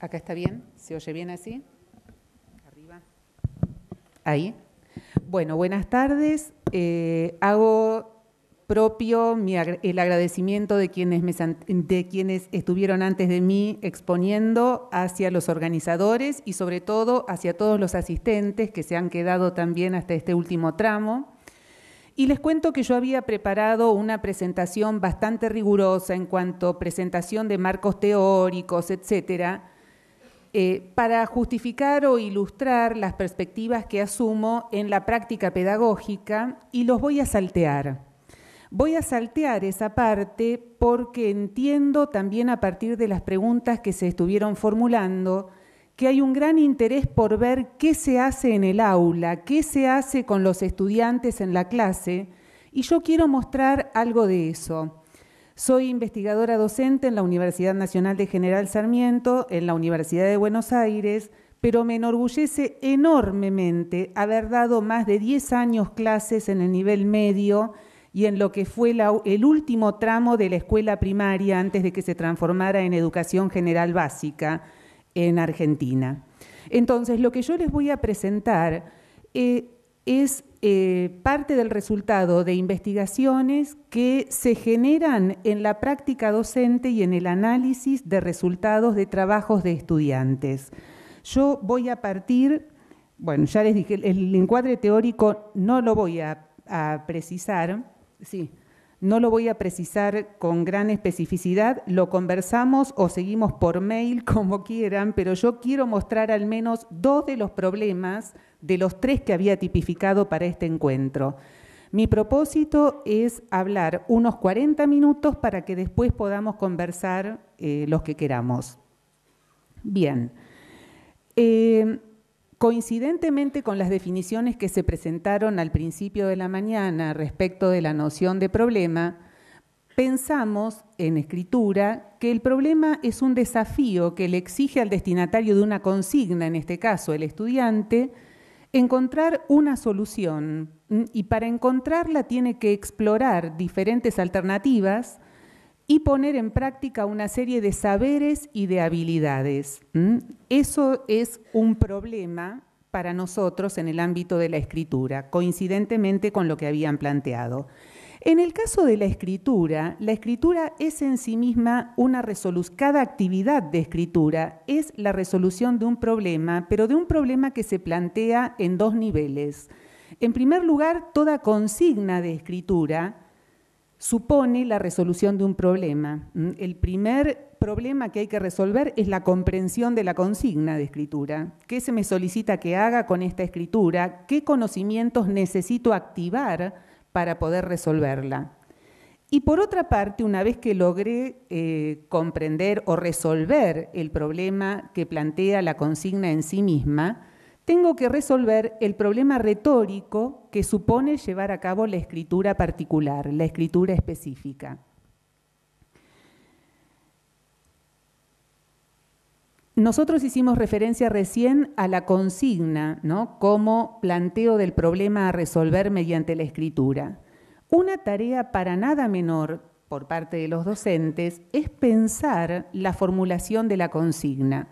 Acá está bien, se oye bien así. Arriba. Ahí. Bueno, buenas tardes. Eh, hago propio el agradecimiento de quienes, de quienes estuvieron antes de mí exponiendo hacia los organizadores y sobre todo hacia todos los asistentes que se han quedado también hasta este último tramo. Y les cuento que yo había preparado una presentación bastante rigurosa en cuanto a presentación de marcos teóricos, etcétera, eh, para justificar o ilustrar las perspectivas que asumo en la práctica pedagógica y los voy a saltear. Voy a saltear esa parte porque entiendo también a partir de las preguntas que se estuvieron formulando que hay un gran interés por ver qué se hace en el aula, qué se hace con los estudiantes en la clase, y yo quiero mostrar algo de eso. Soy investigadora docente en la Universidad Nacional de General Sarmiento, en la Universidad de Buenos Aires, pero me enorgullece enormemente haber dado más de 10 años clases en el nivel medio y en lo que fue el último tramo de la escuela primaria antes de que se transformara en educación general básica en Argentina. Entonces, lo que yo les voy a presentar eh, es eh, parte del resultado de investigaciones que se generan en la práctica docente y en el análisis de resultados de trabajos de estudiantes. Yo voy a partir, bueno, ya les dije, el encuadre teórico no lo voy a precisar, sí, no lo voy a precisar con gran especificidad, lo conversamos o seguimos por mail como quieran, pero yo quiero mostrar al menos dos de los problemas de los tres que había tipificado para este encuentro. Mi propósito es hablar unos 40 minutos para que después podamos conversar eh, los que queramos. Bien. Eh, Coincidentemente con las definiciones que se presentaron al principio de la mañana respecto de la noción de problema, pensamos en escritura que el problema es un desafío que le exige al destinatario de una consigna, en este caso el estudiante, encontrar una solución y para encontrarla tiene que explorar diferentes alternativas y poner en práctica una serie de saberes y de habilidades. Eso es un problema para nosotros en el ámbito de la escritura, coincidentemente con lo que habían planteado. En el caso de la escritura, la escritura es en sí misma una resolución, cada actividad de escritura es la resolución de un problema, pero de un problema que se plantea en dos niveles. En primer lugar, toda consigna de escritura supone la resolución de un problema. Mm, el primer problema que hay que resolver es la comprensión de la consigna de escritura. ¿Qué se me solicita que haga con esta escritura? ¿Qué conocimientos necesito activar para poder resolverla? Y por otra parte, una vez que logré eh, comprender o resolver el problema que plantea la consigna en sí misma, tengo que resolver el problema retórico que supone llevar a cabo la escritura particular, la escritura específica. Nosotros hicimos referencia recién a la consigna, ¿no? Como planteo del problema a resolver mediante la escritura. Una tarea para nada menor por parte de los docentes es pensar la formulación de la consigna.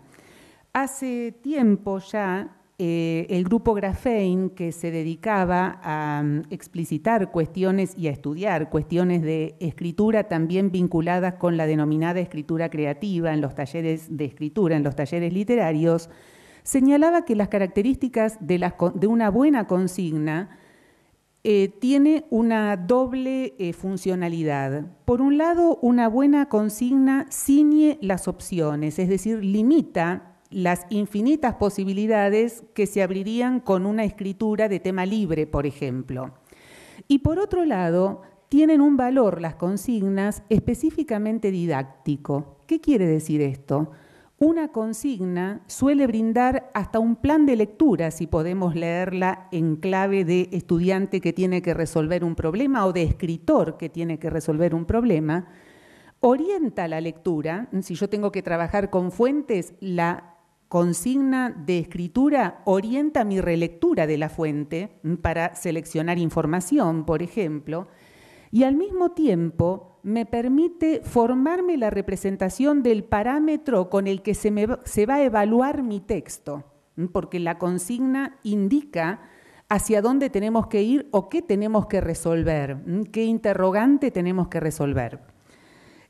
Hace tiempo ya eh, el grupo Grafein, que se dedicaba a mm, explicitar cuestiones y a estudiar cuestiones de escritura también vinculadas con la denominada escritura creativa en los talleres de escritura, en los talleres literarios, señalaba que las características de, una buena consigna eh, tiene una doble eh, funcionalidad. Por un lado, una buena consigna ciñe las opciones, es decir, limita las infinitas posibilidades que se abrirían con una escritura de tema libre, por ejemplo. Y por otro lado, tienen un valor las consignas específicamente didáctico. ¿Qué quiere decir esto? Una consigna suele brindar hasta un plan de lectura si podemos leerla en clave de estudiante que tiene que resolver un problema o de escritor que tiene que resolver un problema. Orienta la lectura, si yo tengo que trabajar con fuentes, la consigna de escritura orienta mi relectura de la fuente mm, para seleccionar información, por ejemplo, y al mismo tiempo me permite formarme la representación del parámetro con el que se, se va a evaluar mi texto, mm, porque la consigna indica hacia dónde tenemos que ir o qué tenemos que resolver, mm, qué interrogante tenemos que resolver.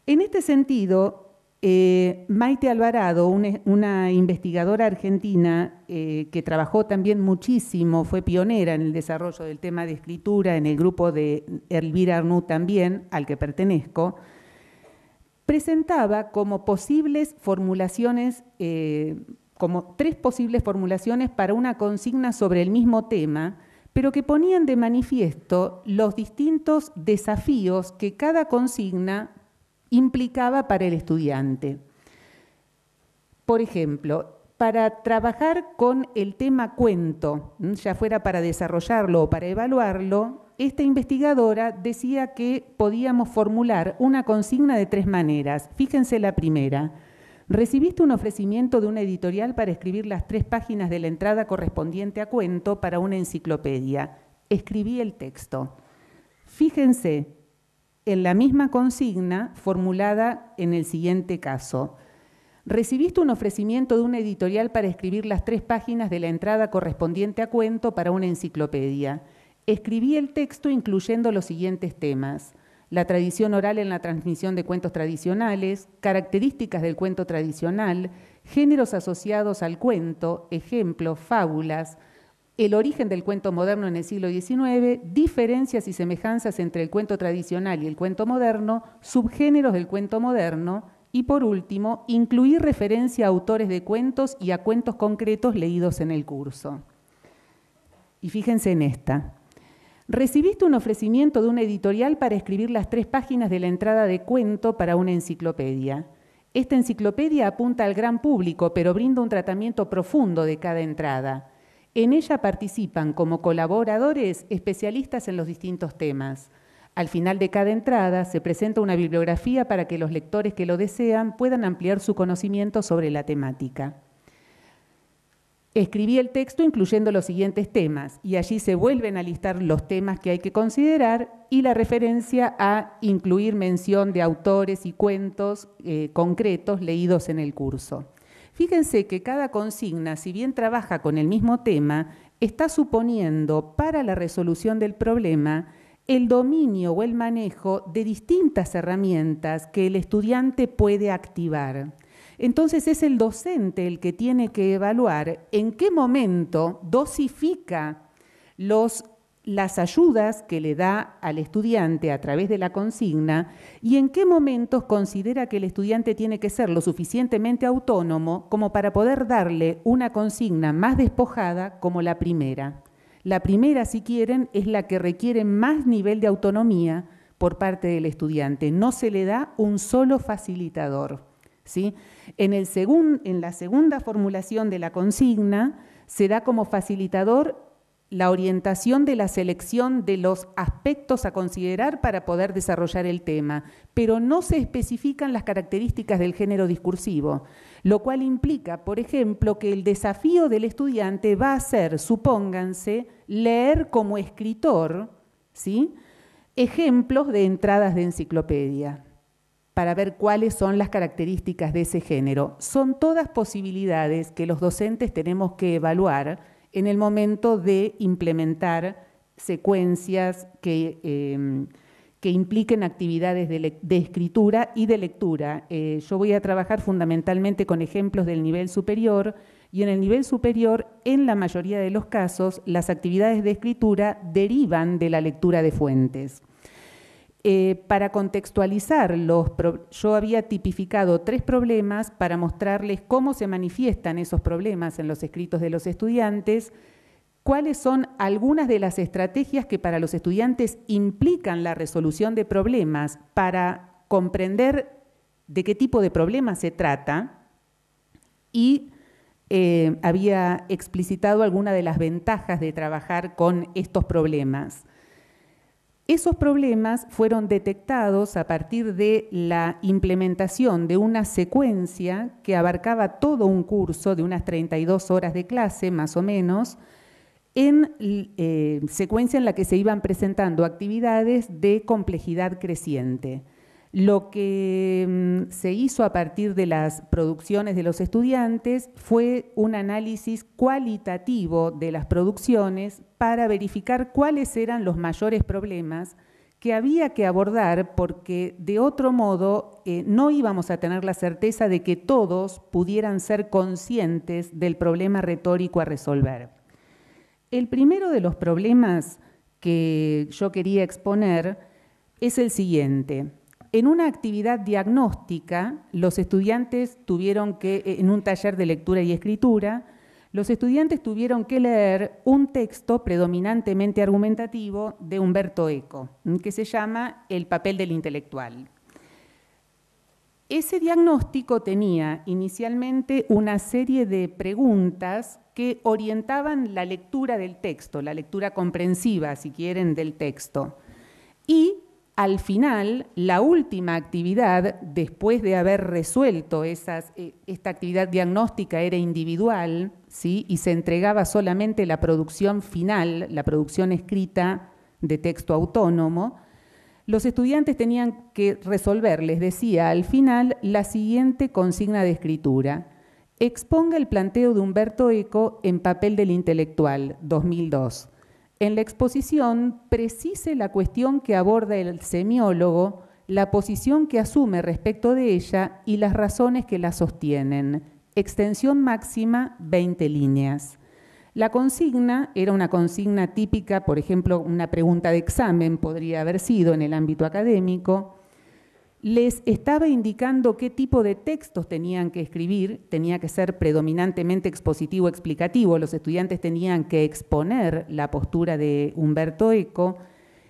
En este sentido, eh, Maite Alvarado, e, una, investigadora argentina eh, que trabajó también muchísimo, fue pionera en el desarrollo del tema de escritura, en el grupo de Elvira Arnú también, al que pertenezco, presentaba como posibles formulaciones, eh, como tres posibles formulaciones para una consigna sobre el mismo tema, pero que ponían de manifiesto los distintos desafíos que cada consigna implicaba para el estudiante. Por ejemplo, para trabajar con el tema cuento, ya fuera para desarrollarlo o para evaluarlo, esta investigadora decía que podíamos formular una consigna de tres maneras. Fíjense la primera. Recibiste un ofrecimiento de una editorial para escribir las tres páginas de la entrada correspondiente a cuento para una enciclopedia. Escribí el texto. Fíjense en la misma consigna formulada en el siguiente caso. Recibiste un ofrecimiento de una editorial para escribir las tres páginas de la entrada correspondiente a cuento para una enciclopedia. Escribí el texto incluyendo los siguientes temas. La tradición oral en la transmisión de cuentos tradicionales, características del cuento tradicional, géneros asociados al cuento, ejemplos, fábulas, el origen del cuento moderno en el siglo XIX, diferencias y semejanzas entre el cuento tradicional y el cuento moderno, subgéneros del cuento moderno y, por último, incluir referencia a autores de cuentos y a cuentos concretos leídos en el curso. Y fíjense en esta. Recibiste un ofrecimiento de una editorial para escribir las tres páginas de la entrada de cuento para una enciclopedia. Esta enciclopedia apunta al gran público, pero brinda un tratamiento profundo de cada entrada. En ella participan como colaboradores especialistas en los distintos temas. Al final de cada entrada se presenta una bibliografía para que los lectores que lo desean puedan ampliar su conocimiento sobre la temática. Escribí el texto incluyendo los siguientes temas y allí se vuelven a listar los temas que hay que considerar y la referencia a incluir mención de autores y cuentos eh, concretos leídos en el curso. Fíjense que cada consigna, si bien trabaja con el mismo tema, está suponiendo para la resolución del problema el dominio o el manejo de distintas herramientas que el estudiante puede activar. Entonces es el docente el que tiene que evaluar en qué momento dosifica los las ayudas que le da al estudiante a través de la consigna y en qué momentos considera que el estudiante tiene que ser lo suficientemente autónomo como para poder darle una consigna más despojada como la primera. La primera, si quieren, es la que requiere más nivel de autonomía por parte del estudiante. No se le da un solo facilitador. ¿sí? En, el en la segunda formulación de la consigna se da como facilitador la orientación de la selección de los aspectos a considerar para poder desarrollar el tema, pero no se especifican las características del género discursivo, lo cual implica, por ejemplo, que el desafío del estudiante va a ser, supónganse, leer como escritor, ¿sí? ejemplos de entradas de enciclopedia para ver cuáles son las características de ese género. Son todas posibilidades que los docentes tenemos que evaluar en el momento de implementar secuencias que, em, impliquen actividades de, escritura y de lectura. Eh, yo voy a trabajar fundamentalmente con ejemplos del nivel superior y en el nivel superior, en la mayoría de los casos, las actividades de escritura derivan de la lectura de fuentes. Eh, para contextualizar, los yo había tipificado tres problemas para mostrarles cómo se manifiestan esos problemas en los escritos de los estudiantes, cuáles son algunas de las estrategias que para los estudiantes implican la resolución de problemas para comprender de qué tipo de problema se trata y eh, había explicitado algunas de las ventajas de trabajar con estos problemas. Esos problemas fueron detectados a partir de la implementación de una secuencia que abarcaba todo un curso de unas 32 horas de clase, más o menos, en eh, secuencia en la que se iban presentando actividades de complejidad creciente. Lo que mm, se hizo a partir de las producciones de los estudiantes fue un análisis cualitativo de las producciones para verificar cuáles eran los mayores problemas que había que abordar porque de otro modo eh, no íbamos a tener la certeza de que todos pudieran ser conscientes del problema retórico a resolver. El primero de los problemas que yo quería exponer es el siguiente en una actividad diagnóstica, los estudiantes tuvieron que, eh, en un taller de lectura y escritura, los estudiantes tuvieron que leer un texto predominantemente argumentativo de Humberto Eco, mm, que se llama El papel del intelectual. Ese diagnóstico tenía inicialmente una serie de preguntas que orientaban la lectura del texto, la lectura comprensiva, si quieren, del texto. Y al final, la última actividad, después de haber resuelto eh, esta actividad diagnóstica era individual, ¿sí? y se entregaba solamente la producción final, la producción escrita de texto autónomo, los estudiantes tenían que resolver, les decía al final, la siguiente consigna de escritura. Exponga el planteo de Humberto Eco en papel del intelectual, 2002 en la exposición precise la cuestión que aborda el semiólogo, la posición que asume respecto de ella y las razones que la sostienen. Extensión máxima 20 líneas. La consigna era una consigna típica, por ejemplo, una pregunta de examen podría haber sido en el ámbito académico les estaba indicando qué tipo de textos tenían que escribir, tenía que ser predominantemente expositivo explicativo, los estudiantes tenían que exponer la postura de Humberto Eco,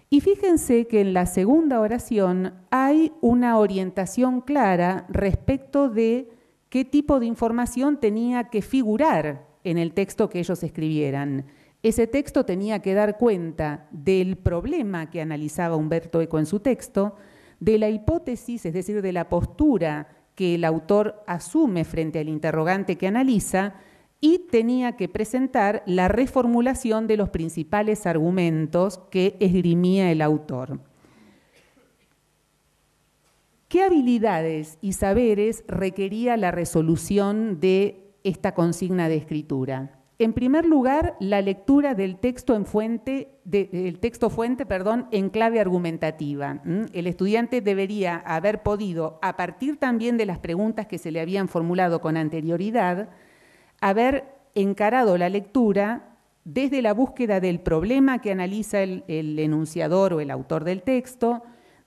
y fíjense que en la segunda oración hay una orientación clara respecto de qué tipo de información tenía que figurar en el texto que ellos escribieran. Ese texto tenía que dar cuenta del problema que analizaba Humberto Eco en su texto, de la hipótesis, es decir, de la postura que el autor asume frente al interrogante que analiza y tenía que presentar la reformulación de los principales argumentos que esgrimía el autor. ¿Qué habilidades y saberes requería la resolución de esta consigna de escritura? En primer lugar, la lectura del texto en fuente, el texto fuente, perdón, en clave argumentativa. El estudiante debería haber podido, a partir también de las preguntas que se le habían formulado con anterioridad, haber encarado la lectura desde la búsqueda del problema que analiza el enunciador o el autor del texto,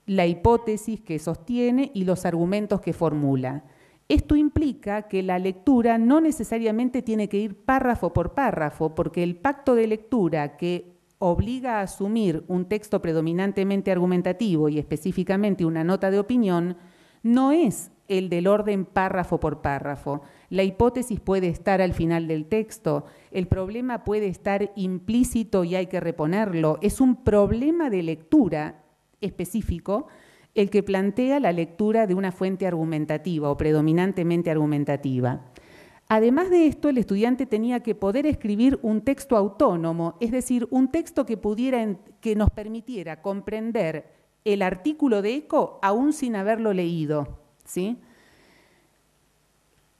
la hipótesis que sostiene y los argumentos que formula esto implica que la lectura no necesariamente tiene que ir párrafo por párrafo, porque el pacto de lectura que obliga a asumir un texto predominantemente argumentativo y específicamente una nota de opinión, no es el del orden párrafo por párrafo. La hipótesis puede estar al final del texto, el problema puede estar implícito y hay que reponerlo. Es un problema de lectura específico el que plantea la lectura de una fuente argumentativa o predominantemente argumentativa. Además de esto, el estudiante tenía que poder escribir un texto autónomo, es decir, un texto que, nos permitiera comprender el artículo de Eco aún sin haberlo leído.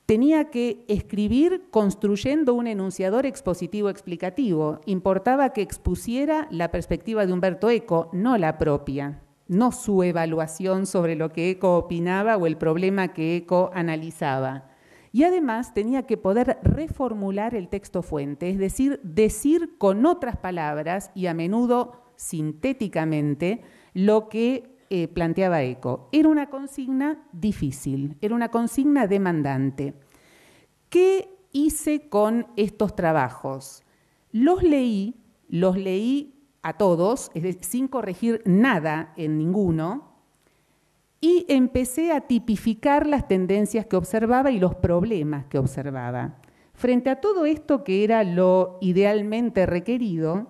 Tenía que escribir construyendo un enunciador expositivo explicativo. Importaba que expusiera la perspectiva de Humberto Eco, no la propia no su evaluación sobre lo que ECO opinaba o el problema que ECO analizaba. Y además tenía que poder reformular el texto fuente, es decir, decir con otras palabras y a menudo sintéticamente lo que eh, planteaba ECO. Era una consigna difícil, era una consigna demandante. ¿Qué hice con estos trabajos? Los leí, los leí a todos, es sin corregir nada en ninguno, y empecé a tipificar las tendencias que observaba y los problemas que observaba. Frente a todo esto que era lo idealmente requerido,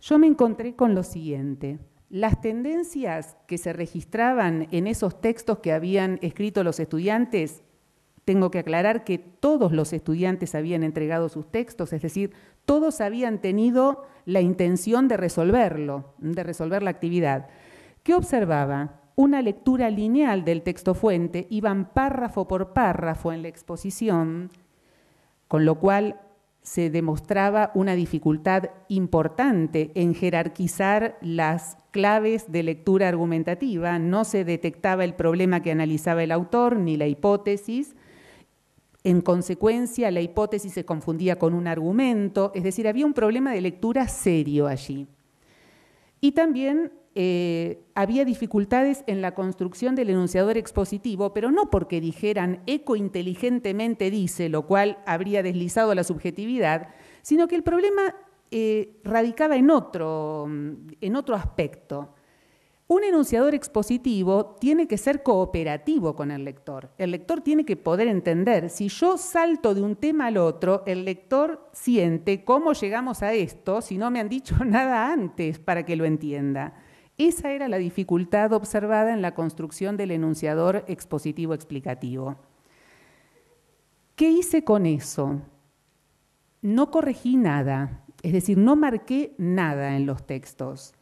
yo me encontré con lo siguiente. Las tendencias que se registraban en esos textos que habían escrito los estudiantes, tengo que aclarar que todos los estudiantes habían entregado sus textos, es decir, todos habían tenido la intención de resolverlo, de resolver la actividad. ¿Qué observaba? Una lectura lineal del texto fuente, iban párrafo por párrafo en la exposición, con lo cual se demostraba una dificultad importante en jerarquizar las claves de lectura argumentativa, no se detectaba el problema que analizaba el autor ni la hipótesis, en consecuencia, la hipótesis se confundía con un argumento, es decir, había un problema de lectura serio allí. Y también eh, había dificultades en la construcción del enunciador expositivo, pero no porque dijeran eco inteligentemente dice, lo cual habría deslizado la subjetividad, sino que el problema eh, radicaba en otro aspecto. Un enunciador expositivo tiene que ser cooperativo con el lector. El lector tiene que poder entender. Si yo salto de un tema al otro, el lector siente cómo llegamos a esto si no me han dicho nada antes para que lo entienda. Esa era la dificultad observada en la construcción del enunciador expositivo explicativo. ¿Qué hice con eso? No corregí nada, es decir, no marqué nada en los textos.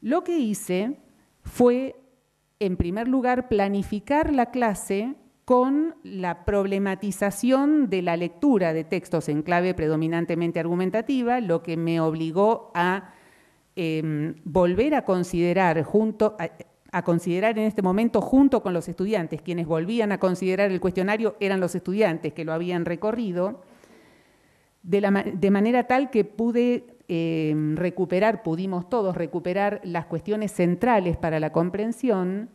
Lo que hice fue, en primer lugar, planificar la clase con la problematización de la lectura de textos en clave predominantemente argumentativa, lo que me obligó a em, volver a considerar junto a, considerar en este momento junto con los estudiantes, quienes volvían a considerar el cuestionario eran los estudiantes que lo habían recorrido, de, de manera tal que pude Em, recuperar, pudimos todos recuperar las cuestiones centrales para la comprensión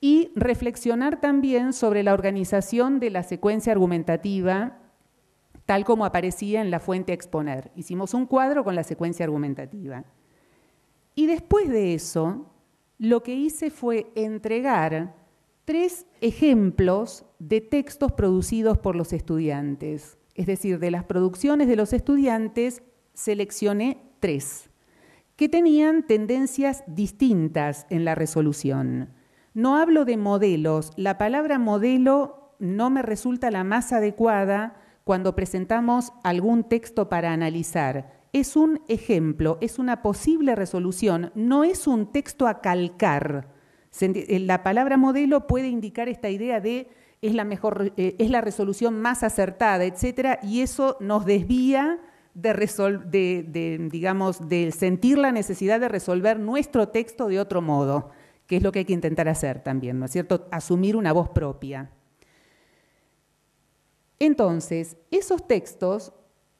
y reflexionar también sobre la organización de la secuencia argumentativa tal como aparecía en la fuente a exponer. Hicimos un cuadro con la secuencia argumentativa. Y después de eso, lo que hice fue entregar tres ejemplos de textos producidos por los estudiantes, es decir, de las producciones de los estudiantes seleccioné tres, que tenían tendencias distintas en la resolución. No hablo de modelos, la palabra modelo no me resulta la más adecuada cuando presentamos algún texto para analizar. Es un ejemplo, es una posible resolución, no es un texto a calcar. Eh, la palabra modelo puede indicar esta idea de es la mejor, eh, es la resolución más acertada, etcétera, y eso nos desvía de, digamos, sentir la necesidad de resolver nuestro texto de otro modo, que es lo que hay que intentar hacer también, ¿no es cierto? Asumir una voz propia. Entonces, esos textos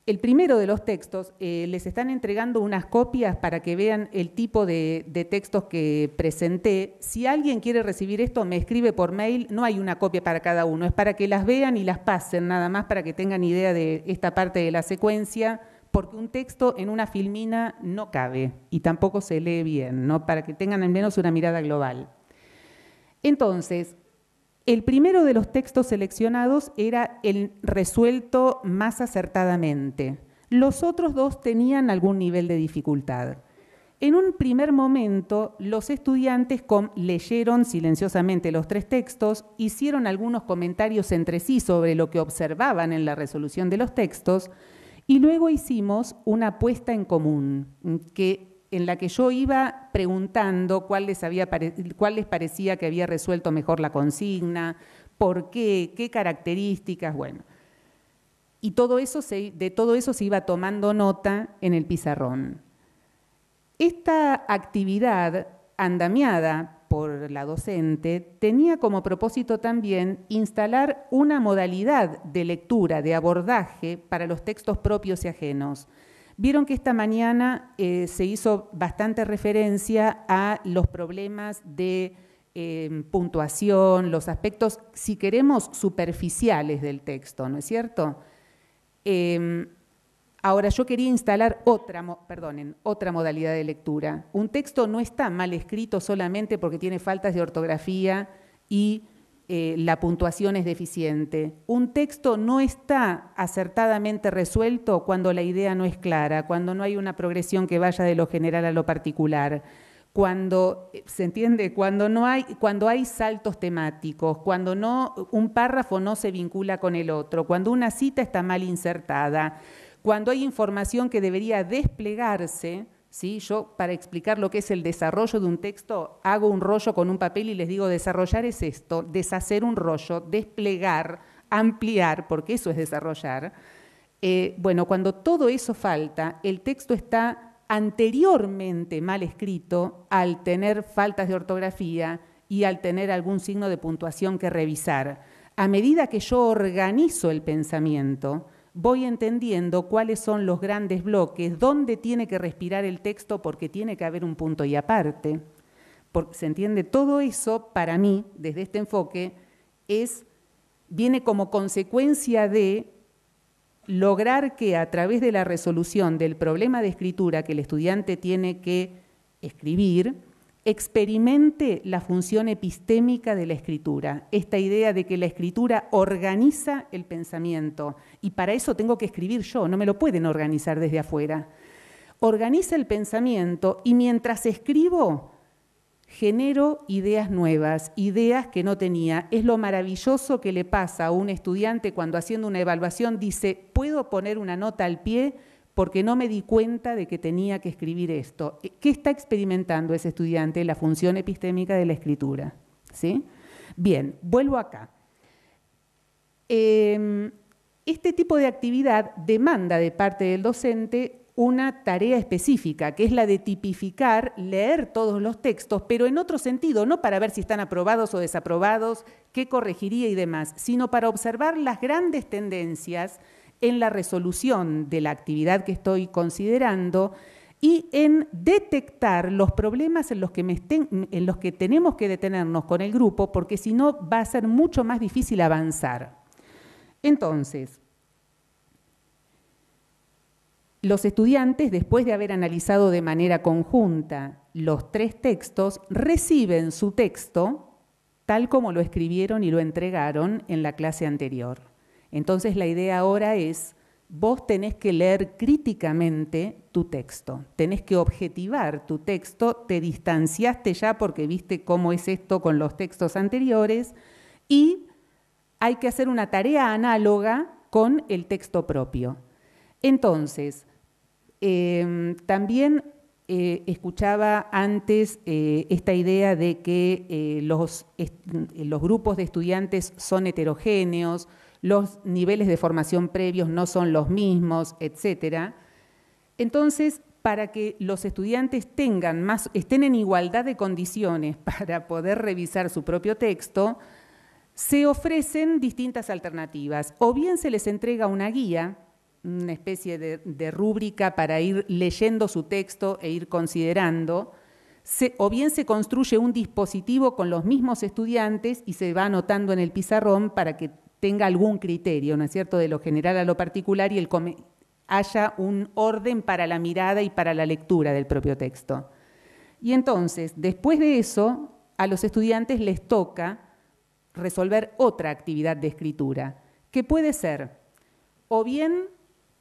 el primero de los textos eh, les están entregando unas copias para que vean el tipo de, textos que presenté. Si alguien quiere recibir esto, me escribe por mail. No hay una copia para cada uno, es para que las vean y las pasen, nada más para que tengan idea de esta parte de la secuencia, porque un texto en una filmina no cabe y tampoco se lee bien, ¿no? para que tengan al menos una mirada global. Entonces, el primero de los textos seleccionados era el resuelto más acertadamente. Los otros dos tenían algún nivel de dificultad. En un primer momento, los estudiantes leyeron silenciosamente los tres textos, hicieron algunos comentarios entre sí sobre lo que observaban en la resolución de los textos, y luego hicimos una apuesta en común, que en la que yo iba preguntando cuál les, parecía que había resuelto mejor la consigna, por qué, qué características, bueno. Y eso de todo eso se iba tomando nota en el pizarrón. Esta actividad andamiada por la docente tenía como propósito también instalar una modalidad de lectura, de abordaje para los textos propios y ajenos, Vieron que esta mañana eh, se hizo bastante referencia a los problemas de eh, puntuación, los aspectos, si queremos, superficiales del texto, ¿no es cierto? Em, ahora, yo quería instalar otra, otra modalidad de lectura. Un texto no está mal escrito solamente porque tiene faltas de ortografía y eh, la puntuación es deficiente. Un texto no está acertadamente resuelto cuando la idea no es clara, cuando no hay una progresión que vaya de lo general a lo particular, cuando eh, se entiende, cuando no hay, cuando hay saltos temáticos, cuando no un párrafo no se vincula con el otro, cuando una cita está mal insertada, cuando hay información que debería desplegarse yo para explicar lo que es el desarrollo de un texto, hago un rollo con un papel y les digo, desarrollar es esto, deshacer un rollo, desplegar, ampliar, porque eso es desarrollar. Eh, bueno, cuando todo eso falta, el texto está anteriormente mal escrito al tener faltas de ortografía y al tener algún signo de puntuación que revisar. A medida que yo organizo el pensamiento, voy entendiendo cuáles son los grandes bloques, dónde tiene que respirar el texto porque tiene que haber un punto y aparte. ¿Se entiende? Todo eso para mí, desde este enfoque, es, viene como consecuencia de lograr que a través de la resolución del problema de escritura que el estudiante tiene que escribir, experimente la función epistémica de la escritura, esta idea de que la escritura organiza el pensamiento, y para eso tengo que escribir yo, no me lo pueden organizar desde afuera. Organiza el pensamiento y mientras escribo, genero ideas nuevas, ideas que no tenía. Es lo maravilloso que le pasa a un estudiante cuando haciendo una evaluación dice, puedo poner una nota al pie porque no me di cuenta de que tenía que escribir esto. Eh, ¿Qué está experimentando ese estudiante la función epistémica de la escritura? ¿Sí? Bien, vuelvo acá. Em, este tipo de actividad demanda de parte del docente una tarea específica, que es la de tipificar, leer todos los textos, pero en otro sentido, no para ver si están aprobados o desaprobados, qué corregiría y demás, sino para observar las grandes tendencias en la resolución de la actividad que estoy considerando y en detectar los problemas en los que, tenemos que detenernos con el grupo, porque si no va a ser mucho más difícil avanzar. Entonces, los estudiantes, después de haber analizado de manera conjunta los tres textos, reciben su texto tal como lo escribieron y lo entregaron en la clase anterior. Entonces la idea ahora es, vos tenés que leer críticamente tu texto, tenés que objetivar tu texto, te distanciaste ya porque viste cómo es esto con los textos anteriores y hay que hacer una tarea análoga con el texto propio. Entonces, em, también eh, escuchaba antes eh, esta idea de que eh, los grupos de estudiantes son heterogéneos, los niveles de formación previos no son los mismos, etc. Entonces, para que los estudiantes tengan más, estén en igualdad de condiciones para poder revisar su propio texto, se ofrecen distintas alternativas. O bien se les entrega una guía, una especie de, rúbrica para ir leyendo su texto e ir considerando, o bien se construye un dispositivo con los mismos estudiantes y se va anotando en el pizarrón para que tenga algún criterio, ¿no es cierto?, de lo general a lo particular y el haya un orden para la mirada y para la lectura del propio texto. Y entonces, después de eso, a los estudiantes les toca resolver otra actividad de escritura, que puede ser o bien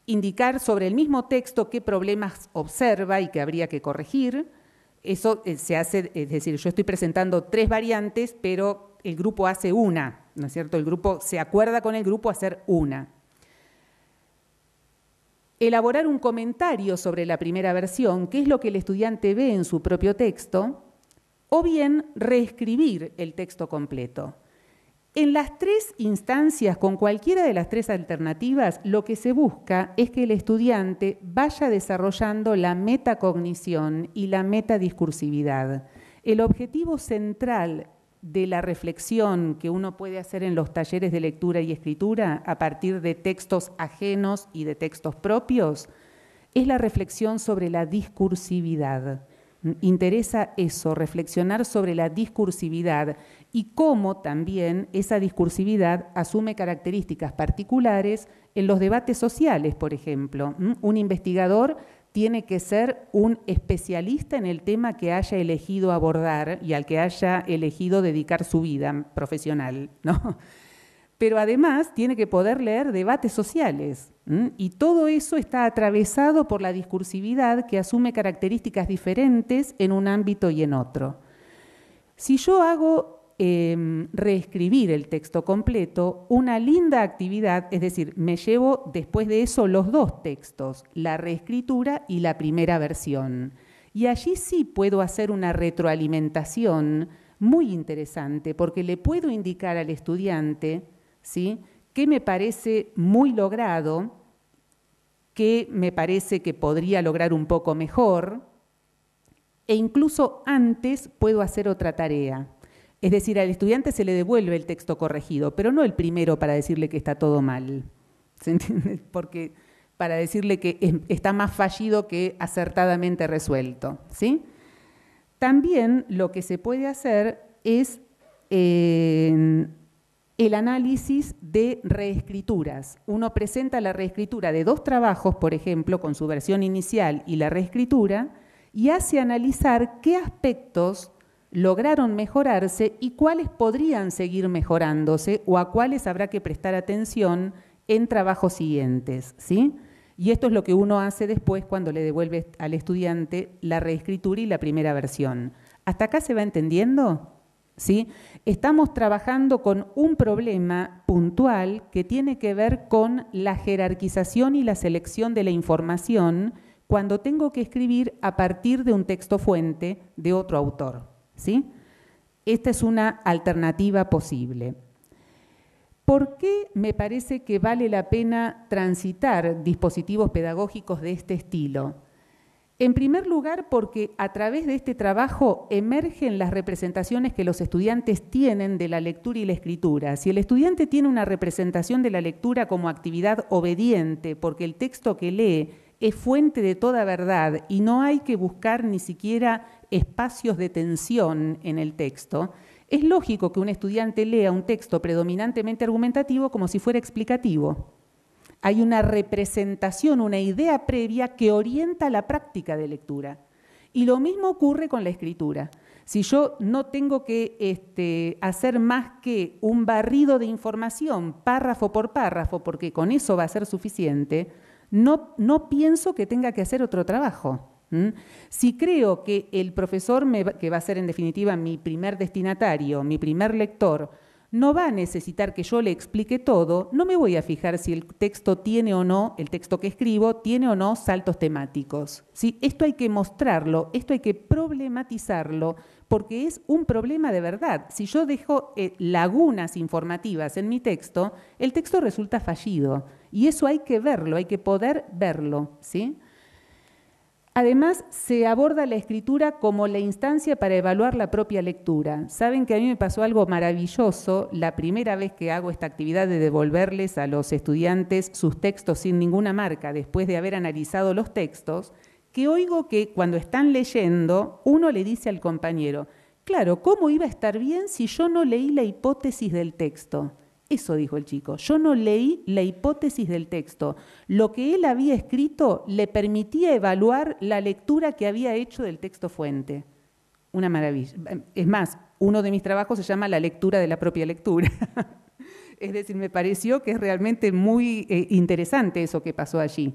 indicar sobre el mismo texto qué problemas observa y que habría que corregir. Eso eh, se hace, es decir, yo estoy presentando tres variantes, pero el grupo hace una, ¿no es cierto? El grupo se acuerda con el grupo hacer una. Elaborar un comentario sobre la primera versión, que es lo que el estudiante ve en su propio texto, o bien reescribir el texto completo. En las tres instancias, con cualquiera de las tres alternativas, lo que se busca es que el estudiante vaya desarrollando la metacognición y la metadiscursividad. El objetivo central de la reflexión que uno puede hacer en los talleres de lectura y escritura a partir de textos ajenos y de textos propios es la reflexión sobre la discursividad. Interesa eso, reflexionar sobre la discursividad y cómo también esa discursividad asume características particulares en los debates sociales, por ejemplo. Un investigador tiene que ser un especialista en el tema que haya elegido abordar y al que haya elegido dedicar su vida profesional, ¿no? Pero además tiene que poder leer debates sociales. Y todo eso está atravesado por la discursividad que asume características diferentes en un ámbito y en otro. Si yo hago Em, reescribir el texto completo, una linda actividad, es decir, me llevo después de eso los dos textos, la reescritura y la primera versión. Y allí sí puedo hacer una retroalimentación muy interesante, porque le puedo indicar al estudiante, ¿sí? ¿Qué me parece muy logrado? ¿Qué me parece que podría lograr un poco mejor? E incluso antes puedo hacer otra tarea. Es decir, al estudiante se le devuelve el texto corregido, pero no el primero para decirle que está todo mal. ¿Se entiende? Porque para decirle que está más fallido que acertadamente resuelto. ¿sí? También lo que se puede hacer es eh, el análisis de reescrituras. Uno presenta la reescritura de dos trabajos, por ejemplo, con su versión inicial y la reescritura, y hace analizar qué aspectos lograron mejorarse y cuáles podrían seguir mejorándose o a cuáles habrá que prestar atención en trabajos siguientes, ¿sí? Y esto es lo que uno hace después cuando le devuelve al estudiante la reescritura y la primera versión. ¿Hasta acá se va entendiendo? ¿Sí? Estamos trabajando con un problema puntual que tiene que ver con la jerarquización y la selección de la información cuando tengo que escribir a partir de un texto fuente de otro autor. ¿sí? Esta es una alternativa posible. ¿Por qué me parece que vale la pena transitar dispositivos pedagógicos de este estilo? En primer lugar, porque a través de este trabajo emergen las representaciones que los estudiantes tienen de la lectura y la escritura. Si el estudiante tiene una representación de la lectura como actividad obediente, porque el texto que lee es fuente de toda verdad y no hay que buscar ni siquiera espacios de tensión en el texto, es lógico que un estudiante lea un texto predominantemente argumentativo como si fuera explicativo. Hay una representación, una idea previa que orienta la práctica de lectura. Y lo mismo ocurre con la escritura. Si yo no tengo que este, hacer más que un barrido de información, párrafo por párrafo, porque con eso va a ser suficiente, no, pienso que tenga que hacer otro trabajo. Si creo que el profesor, que va a ser en definitiva mi primer destinatario, mi primer lector, no va a necesitar que yo le explique todo, no me voy a fijar si el texto tiene o no, el texto que escribo, tiene o no saltos temáticos. Esto hay que mostrarlo, esto hay que problematizarlo, porque es un problema de verdad. Si yo dejo eh, lagunas informativas en mi texto, el texto resulta fallido. Y eso hay que verlo, hay que poder verlo, ¿sí? Además, se aborda la escritura como la instancia para evaluar la propia lectura. Saben que a mí me pasó algo maravilloso la primera vez que hago esta actividad de devolverles a los estudiantes sus textos sin ninguna marca, después de haber analizado los textos, que oigo que cuando están leyendo, uno le dice al compañero, claro, ¿cómo iba a estar bien si yo no leí la hipótesis del texto? Eso dijo el chico. Yo no leí la hipótesis del texto. Lo que él había escrito le permitía evaluar la lectura que había hecho del texto fuente. Una maravilla. Es más, uno de mis trabajos se llama La lectura de la propia lectura. es decir, me pareció que es realmente muy eh, interesante eso que pasó allí.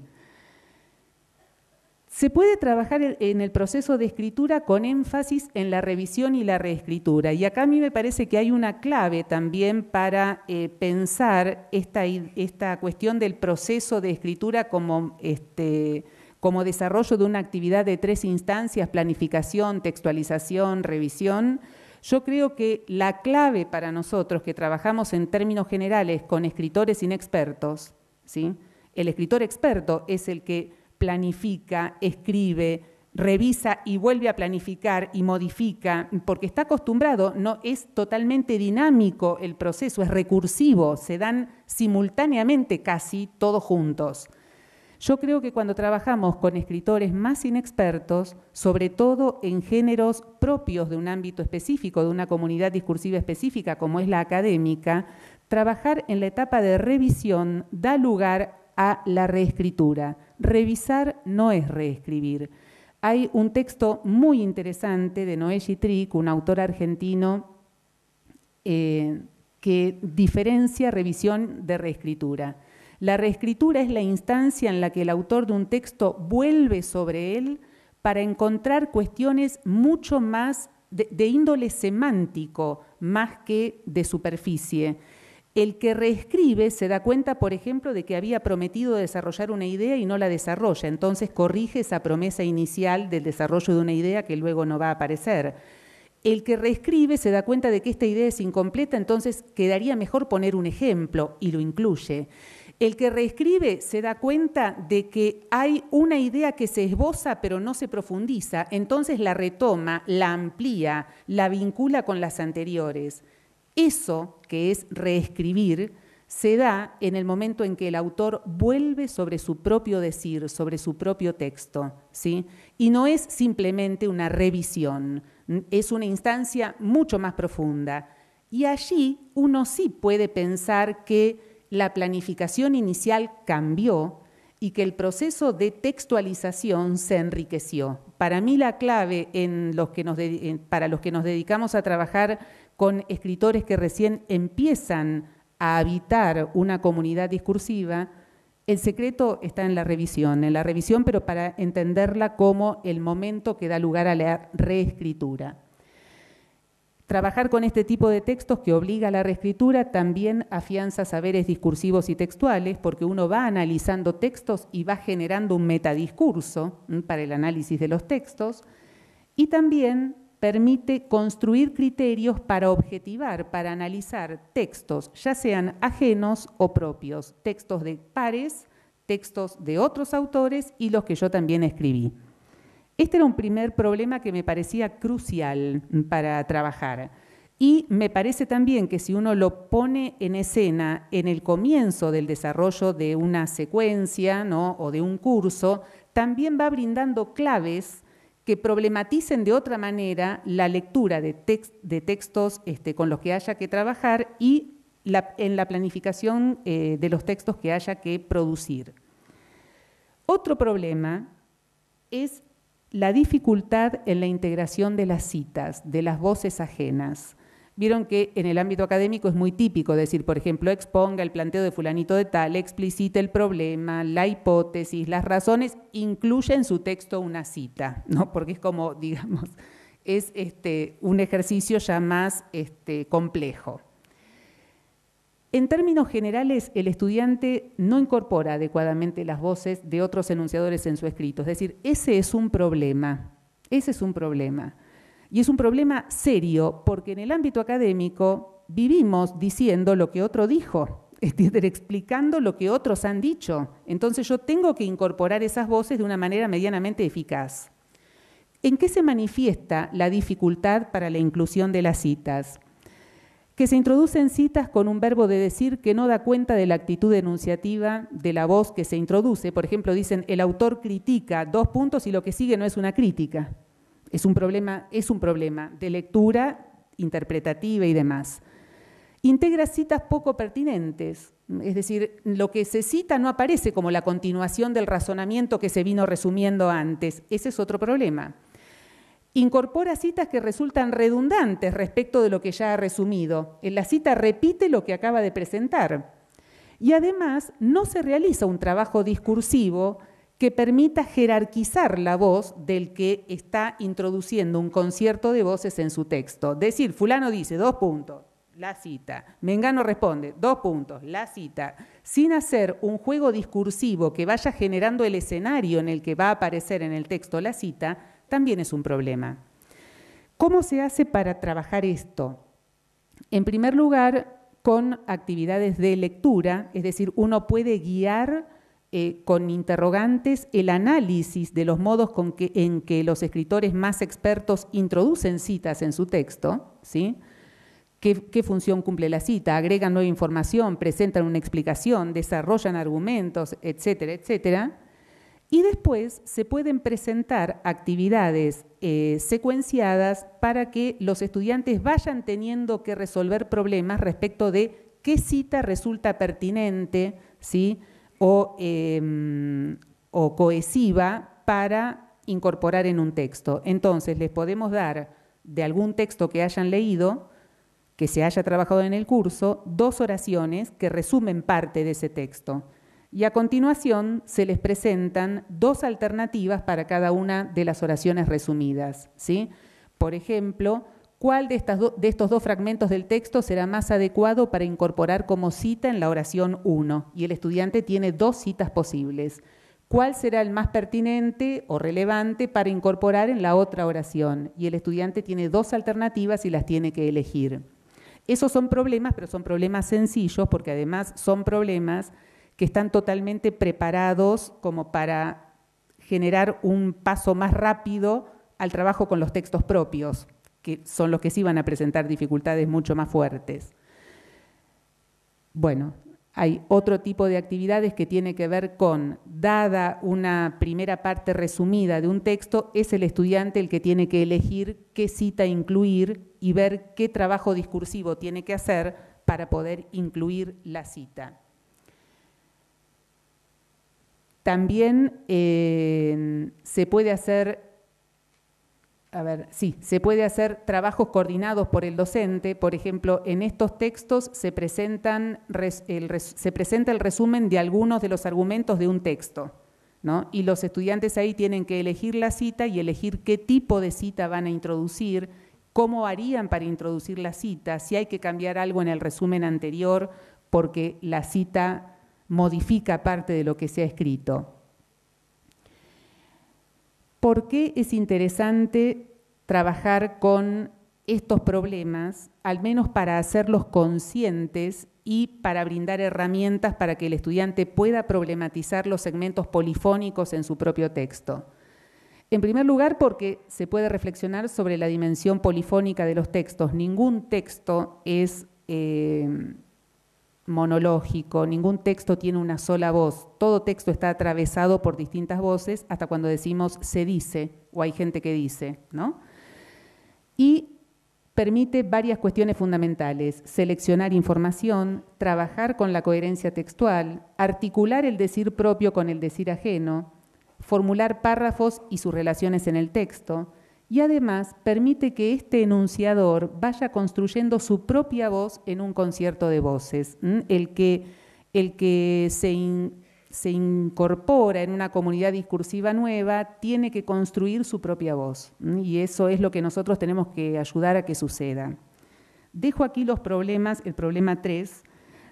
Se puede trabajar en el proceso de escritura con énfasis en la revisión y la reescritura. Y acá a mí me parece que hay una clave también para eh, pensar esta, esta, cuestión del proceso de escritura como, este, como desarrollo de una actividad de tres instancias, planificación, textualización, revisión. Yo creo que la clave para nosotros que trabajamos en términos generales con escritores inexpertos, ¿sí? el escritor experto es el que planifica, escribe, revisa y vuelve a planificar y modifica, porque está acostumbrado, no es totalmente dinámico el proceso, es recursivo, se dan simultáneamente casi todos juntos. Yo creo que cuando trabajamos con escritores más inexpertos, sobre todo en géneros propios de un ámbito específico, de una comunidad discursiva específica como es la académica, trabajar en la etapa de revisión da lugar a a la reescritura. Revisar no es reescribir. Hay un texto muy interesante de Noé Gitric, un autor argentino, eh, que diferencia revisión de reescritura. La reescritura es la instancia en la que el autor de un texto vuelve sobre él para encontrar cuestiones mucho más de índole semántico, más que de superficie. El que reescribe se da cuenta, por ejemplo, de que había prometido desarrollar una idea y no la desarrolla, entonces corrige esa promesa inicial del desarrollo de una idea que luego no va a aparecer. El que reescribe se da cuenta de que esta idea es incompleta, entonces quedaría mejor poner un ejemplo y lo incluye. El que reescribe se da cuenta de que hay una idea que se esboza pero no se profundiza, entonces la retoma, la amplía, la vincula con las anteriores. Eso que es reescribir se da en el momento en que el autor vuelve sobre su propio decir, sobre su propio texto, ¿sí? Y no es simplemente una revisión, es una instancia mucho más profunda. Y allí uno sí puede pensar que la planificación inicial cambió y que el proceso de textualización se enriqueció. Para mí la clave para los que nos dedicamos a trabajar con escritores que recién empiezan a habitar una comunidad discursiva, el secreto está en la revisión, en la revisión, pero para entenderla como el momento que da lugar a la reescritura. Trabajar con este tipo de textos que obliga a la reescritura también afianza saberes discursivos y textuales, porque uno va analizando textos y va generando un metadiscurso para el análisis de los textos, y también permite construir criterios para objetivar, para analizar textos, ya sean ajenos o propios, textos de pares, textos de otros autores y los que yo también escribí. Este era un primer problema que me parecía crucial para trabajar. Y me parece también que si uno lo pone en escena en el comienzo del desarrollo de una secuencia o de un curso, también va brindando claves que problematicen de otra manera la lectura de, textos este, con los que haya que trabajar y en la planificación eh, de los textos que haya que producir. Otro problema es la dificultad en la integración de las citas, de las voces ajenas. Vieron que en el ámbito académico es muy típico decir, por ejemplo, exponga el planteo de fulanito de tal, explicite el problema, la hipótesis, las razones, incluya en su texto una cita, ¿no? Porque es como, digamos, es este, un ejercicio ya más este, complejo. En términos generales, el estudiante no incorpora adecuadamente las voces de otros enunciadores en su escrito. Es decir, ese es un problema. Ese es un problema. Y es un problema serio porque en el ámbito académico vivimos diciendo lo que otro dijo, explicando lo que otros han dicho. Entonces yo tengo que incorporar esas voces de una manera medianamente eficaz. ¿En qué se manifiesta la dificultad para la inclusión de las citas? Que se introducen citas con un verbo de decir que no da cuenta de la actitud enunciativa de la voz que se introduce. Por ejemplo, dicen, el autor critica dos puntos y lo que sigue no es una crítica. Es un problema, es un problema de lectura interpretativa y demás. Integra citas poco pertinentes, es decir, lo que se cita no aparece como la continuación del razonamiento que se vino resumiendo antes. Ese es otro problema. Incorpora citas que resultan redundantes respecto de lo que ya ha resumido. En la cita repite lo que acaba de presentar. Y además no se realiza un trabajo discursivo que permita jerarquizar la voz del que está introduciendo un concierto de voces en su texto. Decir, fulano dice dos puntos, la cita, Mengano responde dos puntos, la cita, sin hacer un juego discursivo que vaya generando el escenario en el que va a aparecer en el texto la cita, también es un problema. ¿Cómo se hace para trabajar esto? En primer lugar, con actividades de lectura, es decir, uno puede guiar eh, con interrogantes el análisis de los modos con que, en que los escritores más expertos introducen citas en su texto, ¿sí? ¿Qué, función cumple la cita? Agregan nueva información, presentan una explicación, desarrollan argumentos, etcétera, etcétera. Y después se pueden presentar actividades eh, secuenciadas para que los estudiantes vayan teniendo que resolver problemas respecto de qué cita resulta pertinente, ¿sí? Em, o, cohesiva para incorporar en un texto. Entonces, les podemos dar de algún texto que hayan leído, que se haya trabajado en el curso, dos oraciones que resumen parte de ese texto. Y a continuación se les presentan dos alternativas para cada una de las oraciones resumidas. Por ejemplo, ¿Cuál de, estos dos fragmentos del texto será más adecuado para incorporar como cita en la oración 1? Y el estudiante tiene dos citas posibles. ¿Cuál será el más pertinente o relevante para incorporar en la otra oración? Y el estudiante tiene dos alternativas y las tiene que elegir. Esos son problemas, pero son problemas sencillos porque además son problemas que están totalmente preparados como para generar un paso más rápido al trabajo con los textos propios que son los que sí van a presentar dificultades mucho más fuertes. Bueno, hay otro tipo de actividades que tiene que ver con, dada una primera parte resumida de un texto, es el estudiante el que tiene que elegir qué cita incluir y ver qué trabajo discursivo tiene que hacer para poder incluir la cita. También eh, se puede hacer a ver, sí, se puede hacer trabajos coordinados por el docente. Por ejemplo, en estos textos se, presenta el resumen de algunos de los argumentos de un texto. ¿no? Y los estudiantes ahí tienen que elegir la cita y elegir qué tipo de cita van a introducir, cómo harían para introducir la cita, si hay que cambiar algo en el resumen anterior porque la cita modifica parte de lo que se ha escrito. ¿Por qué es interesante trabajar con estos problemas, al menos para hacerlos conscientes y para brindar herramientas para que el estudiante pueda problematizar los segmentos polifónicos en su propio texto? En primer lugar, porque se puede reflexionar sobre la dimensión polifónica de los textos. Ningún texto es eh, monológico, ningún texto tiene una sola voz, todo texto está atravesado por distintas voces, hasta cuando decimos se dice o hay gente que dice, ¿no? Y permite varias cuestiones fundamentales, seleccionar información, trabajar con la coherencia textual, articular el decir propio con el decir ajeno, formular párrafos y sus relaciones en el texto, y además permite que este enunciador vaya construyendo su propia voz en un concierto de voces. El que, el que se, se, incorpora en una comunidad discursiva nueva tiene que construir su propia voz y eso es lo que nosotros tenemos que ayudar a que suceda. Dejo aquí los problemas, el problema 3,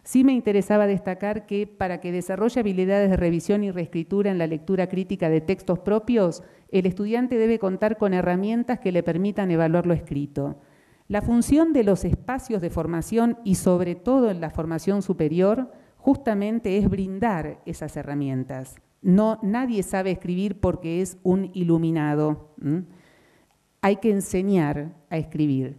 Sí me interesaba destacar que para que desarrolle habilidades de revisión y reescritura en la lectura crítica de textos propios, el estudiante debe contar con herramientas que le permitan evaluar lo escrito. La función de los espacios de formación y sobre todo en la formación superior justamente es brindar esas herramientas. No nadie sabe escribir porque es un iluminado. Hay que enseñar a escribir.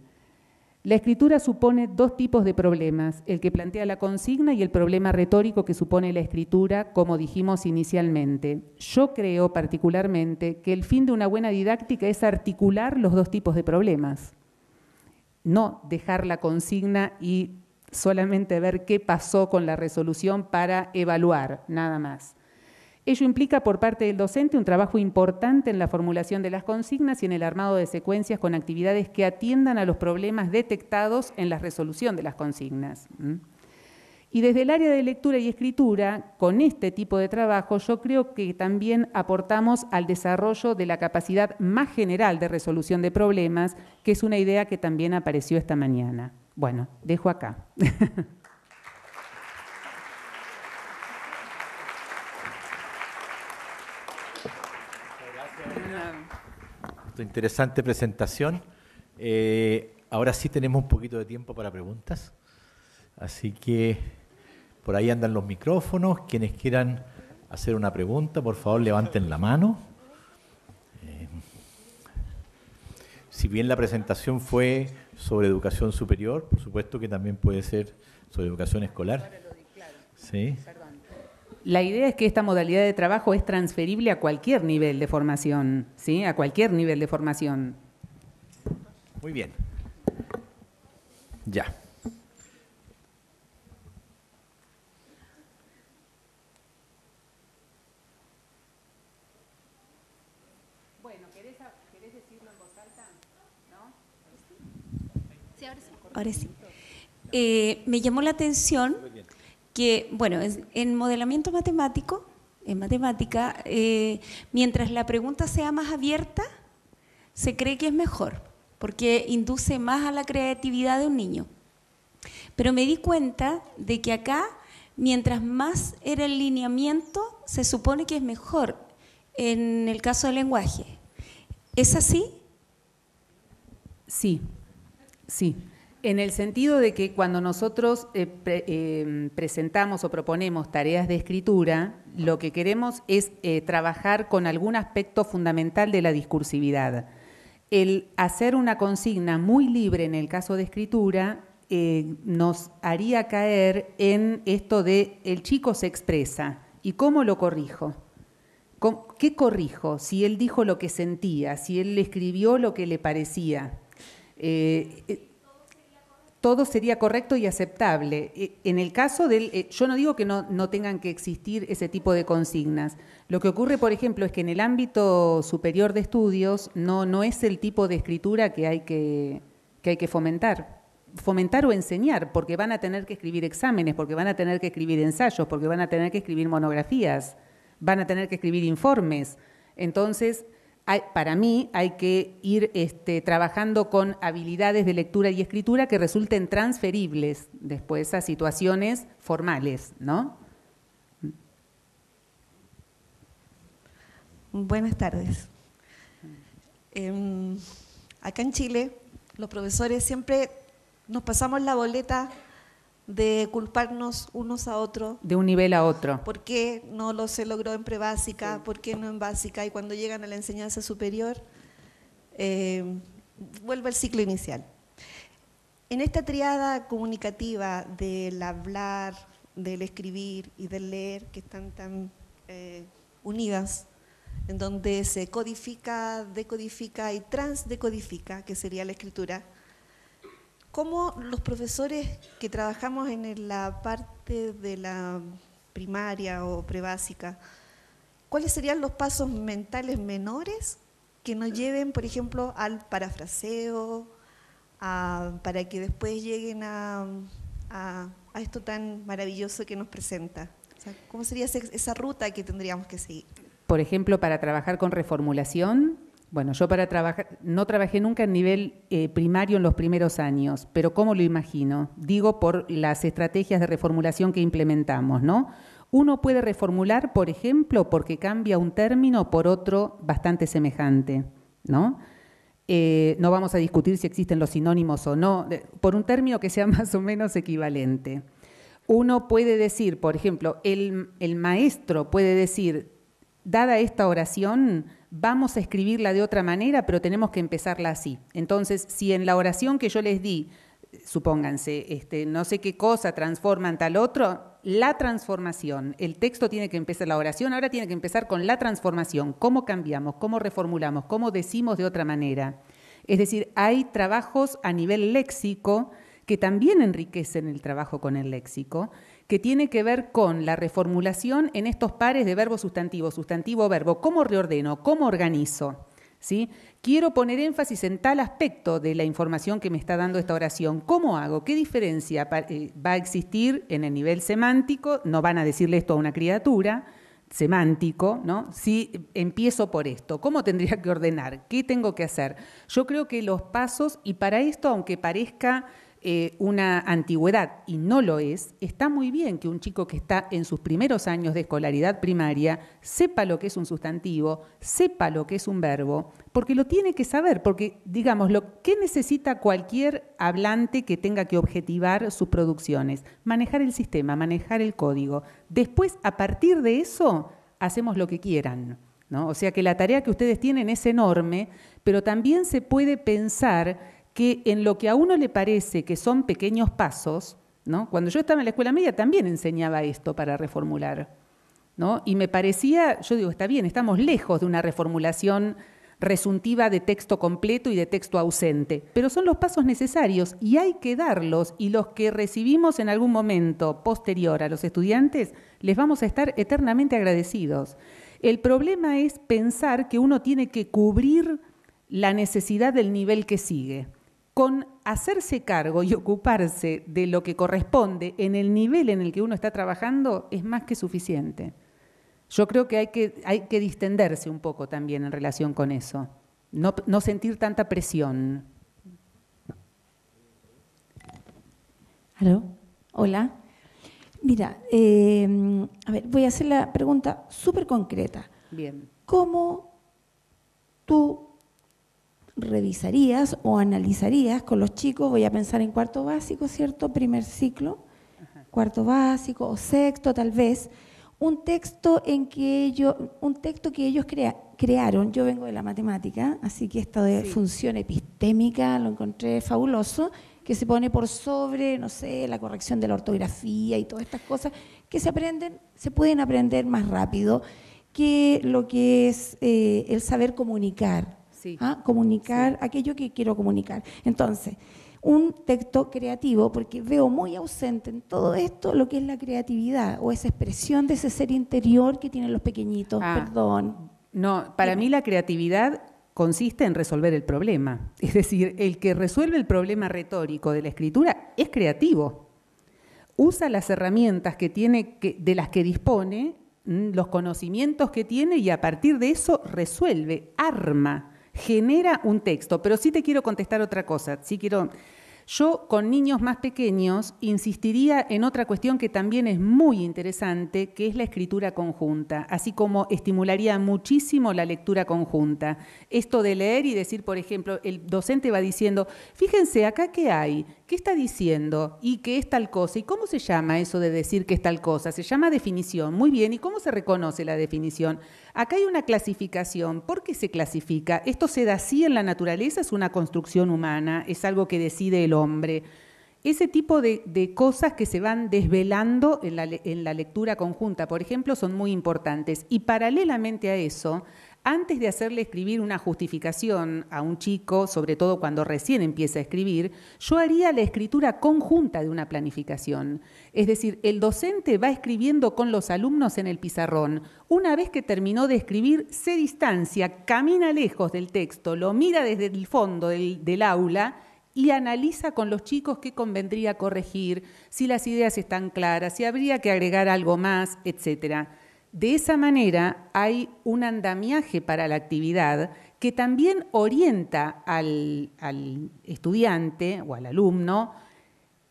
La escritura supone dos tipos de problemas, el que plantea la consigna y el problema retórico que supone la escritura, como dijimos inicialmente. Yo creo particularmente que el fin de una buena didáctica es articular los dos tipos de problemas, no dejar la consigna y solamente ver qué pasó con la resolución para evaluar, nada más. Ello implica por parte del docente un trabajo importante en la formulación de las consignas y en el armado de secuencias con actividades que atiendan a los problemas detectados en la resolución de las consignas. Y desde el área de lectura y escritura, con este tipo de trabajo, yo creo que también aportamos al desarrollo de la capacidad más general de resolución de problemas, que es una idea que también apareció esta mañana. Bueno, dejo acá. interesante presentación. Eh, ahora sí tenemos un poquito de tiempo para preguntas. Así que por ahí andan los micrófonos. Quienes quieran hacer una pregunta, por favor levanten la mano. Eh, si bien la presentación fue sobre educación superior, por supuesto que también puede ser sobre educación escolar. Sí la idea es que esta modalidad de trabajo es transferible a cualquier nivel de formación, ¿sí? A cualquier nivel de formación. Muy bien. Ya. Bueno, ¿querés, decirlo en voz alta? ¿No? Sí, ahora sí. Ahora sí. Eh, me llamó la atención que, bueno, en modelamiento matemático, en matemática, eh, mientras la pregunta sea más abierta, se cree que es mejor, porque induce más a la creatividad de un niño. Pero me di cuenta de que acá, mientras más era el lineamiento, se supone que es mejor en el caso del lenguaje. ¿Es así? Sí, sí. En el sentido de que cuando nosotros eh, eh, presentamos o proponemos tareas de escritura, lo que queremos es eh, trabajar con algún aspecto fundamental de la discursividad. El hacer una consigna muy libre en el caso de escritura nos haría caer en esto de el chico se expresa y cómo lo corrijo. ¿Qué corrijo? Si él dijo lo que sentía, si él escribió lo que le parecía todo sería correcto y aceptable. E, en el caso del, eh, yo no digo que no, no, tengan que existir ese tipo de consignas. Lo que ocurre, por ejemplo, es que en el ámbito superior de estudios no, no es el tipo de escritura que hay que, que hay que fomentar. Fomentar o enseñar, porque van a tener que escribir exámenes, porque van a tener que escribir ensayos, porque van a tener que escribir monografías, van a tener que escribir informes. Entonces, para mí hay que ir este, trabajando con habilidades de lectura y escritura que resulten transferibles después a situaciones formales, ¿no? Buenas tardes. Em, acá en Chile, los profesores siempre nos pasamos la boleta de culparnos unos a otros. De un nivel a otro. ¿Por qué no lo se logró en prebásica? Sí. ¿Por qué no en básica? Y cuando llegan a la enseñanza superior, eh, vuelve al ciclo inicial. En esta triada comunicativa del hablar, del escribir y del leer, que están tan eh, unidas, en donde se codifica, decodifica y transdecodifica, que sería la escritura, cómo los profesores que trabajamos en la parte de la primaria o prebásica, ¿cuáles serían los pasos mentales menores que nos lleven, por ejemplo, al parafraseo, para que después lleguen a, esto tan maravilloso que nos presenta? ¿Cómo sería esa ruta que tendríamos que seguir? Por ejemplo, para trabajar con reformulación, bueno, yo para trabajar, no trabajé nunca en nivel eh, primario en los primeros años, pero ¿cómo lo imagino? Digo por las estrategias de reformulación que implementamos, ¿no? Uno puede reformular, por ejemplo, porque cambia un término por otro bastante semejante, ¿no? Eh, no vamos a discutir si existen los sinónimos o no, por un término que sea más o menos equivalente. Uno puede decir, por ejemplo, el maestro puede decir, dada esta oración, vamos a escribirla de otra manera, pero tenemos que empezarla así. Entonces, si en la oración que yo les di, supónganse, este, no sé qué cosa transforman tal otro, la transformación, el texto tiene que empezar, la oración ahora tiene que empezar con la transformación, cómo cambiamos, cómo reformulamos, cómo decimos de otra manera. Es decir, hay trabajos a nivel léxico que también enriquecen el trabajo con el léxico, que tiene que ver con la reformulación en estos pares de verbo sustantivo, sustantivo verbo, cómo reordeno, cómo organizo. ¿Sí? Quiero poner énfasis en tal aspecto de la información que me está dando esta oración. ¿Cómo hago? ¿Qué diferencia eh, va a existir en el nivel semántico? No van a decirle esto a una criatura semántico, ¿no? Si empiezo por esto, ¿cómo tendría que ordenar? ¿Qué tengo que hacer? Yo creo que los pasos, y para esto, aunque parezca eh, una antigüedad y no lo es, está muy bien que un chico que está en sus primeros años de escolaridad primaria sepa lo que es un sustantivo, sepa lo que es un verbo, porque lo tiene que saber, porque digamos, lo que necesita cualquier hablante que tenga que objetivar sus producciones, manejar el sistema, manejar el código. Después, a partir de eso, hacemos lo que quieran. ¿no? O sea que la tarea que ustedes tienen es enorme, pero también se puede pensar que en lo que a uno le parece que son pequeños pasos, cuando yo estaba en la escuela media también enseñaba esto para reformular. ¿no? Y me parecía, yo digo, está bien, estamos lejos de una reformulación resuntiva de texto completo y de texto ausente, pero son los pasos necesarios y hay que darlos y los que recibimos en algún momento posterior a los estudiantes, les vamos a estar eternamente agradecidos. El problema es pensar que uno tiene que cubrir la necesidad del nivel que sigue con hacerse cargo y ocuparse de lo que corresponde en el nivel en el que uno está trabajando es más que suficiente. Yo creo que hay que, hay que distenderse un poco también en relación con eso, no, sentir tanta presión. Hola. Mira, eh, a ver, voy a hacer la pregunta súper concreta. Bien. ¿Cómo tú revisarías o analizarías con los chicos, voy a pensar en cuarto básico, ¿cierto? Primer ciclo, cuarto básico o sexto tal vez, un texto en que ellos, un texto que ellos crearon, yo vengo de la matemática, así que esto de función epistémica lo encontré fabuloso, que se pone por sobre, no sé, la corrección de la ortografía y todas estas cosas que se aprenden, se pueden aprender más rápido que lo que es eh, el saber comunicar, a ¿Ah? comunicar aquello que quiero comunicar. Entonces, un texto creativo, porque veo muy ausente en todo esto lo que es la creatividad o esa expresión de ese ser interior que tienen los pequeñitos, ah. perdón. No, para mí la creatividad consiste en resolver el problema. Es decir, el que resuelve el problema retórico de la escritura es creativo. Usa las herramientas que tiene, de las que dispone, mm, los conocimientos que tiene y a partir de eso resuelve, arma genera un texto. Pero sí te quiero contestar otra cosa, sí quiero... Yo con niños más pequeños insistiría en otra cuestión que también es muy interesante, que es la escritura conjunta, así como estimularía muchísimo la lectura conjunta. Esto de leer y decir, por ejemplo, el docente va diciendo, fíjense acá qué hay, ¿qué está diciendo? ¿Y qué es tal cosa? ¿Y cómo se llama eso de decir que es tal cosa? Se llama definición. Muy bien, ¿y cómo se reconoce la definición? Acá hay una clasificación. ¿Por qué se clasifica? Esto se da así en la naturaleza, es una construcción humana, es algo que decide el hombre. Ese tipo de, cosas que se van desvelando en la, en la lectura conjunta, por ejemplo, son muy importantes. Y paralelamente a eso, antes de hacerle escribir una justificación a un chico, sobre todo cuando recién empieza a escribir, yo haría la escritura conjunta de una planificación. Es decir, el docente va escribiendo con los alumnos en el pizarrón. Una vez que terminó de escribir, se distancia, camina lejos del texto, lo mira desde el fondo del, aula y analiza con los chicos qué convendría corregir, si las ideas están claras, si habría que agregar algo más, etcétera. De esa manera hay un andamiaje para la actividad que también orienta al, estudiante o al alumno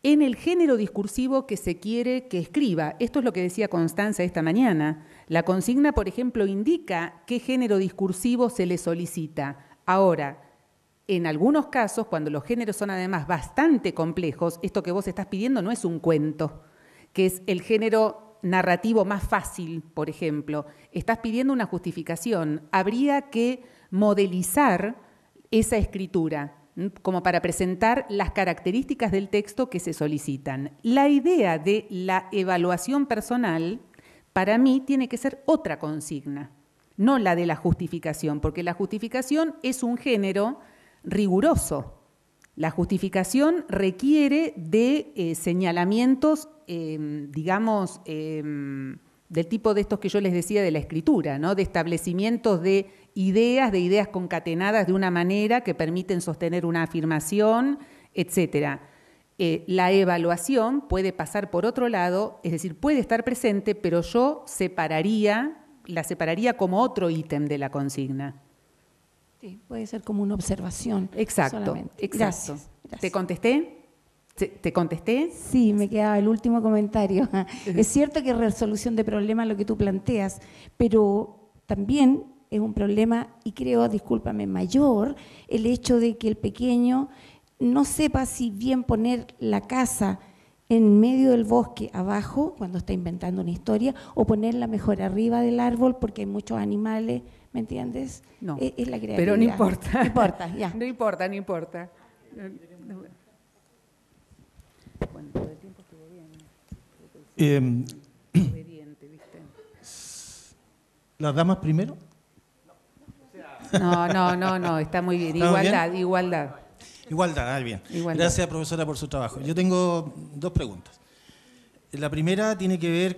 en el género discursivo que se quiere que escriba. Esto es lo que decía Constanza esta mañana. La consigna, por ejemplo, indica qué género discursivo se le solicita. Ahora, en algunos casos, cuando los géneros son además bastante complejos, esto que vos estás pidiendo no es un cuento, que es el género narrativo más fácil, por ejemplo. Estás pidiendo una justificación. Habría que modelizar esa escritura como para presentar las características del texto que se solicitan. La idea de la evaluación personal, para mí, tiene que ser otra consigna, no la de la justificación, porque la justificación es un género riguroso la justificación requiere de eh, señalamientos, eh, digamos, eh, del tipo de estos que yo les decía de la escritura, de establecimientos de ideas, de ideas concatenadas de una manera que permiten sostener una afirmación, etc. la evaluación puede pasar por otro lado, es decir, puede estar presente, pero yo la separaría como otro ítem de la consigna. Sí, puede ser como una observación. Exacto, exacto. ¿Te contesté? ¿Te contesté? Sí, me quedaba el último comentario. Es cierto que resolución de problemas lo que tú planteas, pero también es un problema, y creo, discúlpame, mayor, el hecho de que el pequeño no sepa si bien poner la casa en medio del bosque abajo, cuando está inventando una historia, o ponerla mejor arriba del árbol porque hay muchos animales, ¿Me entiendes? No. E-, es, la creatividad. Pero no importa. No importa, ya. No importa, no importa. Em, ¿Las damas primero? No, no, no, no, está muy bien. Igualdad, igualdad. Igualdad, ah, bien. Gracias, profesora, por su trabajo. Yo tengo dos preguntas. La primera tiene que ver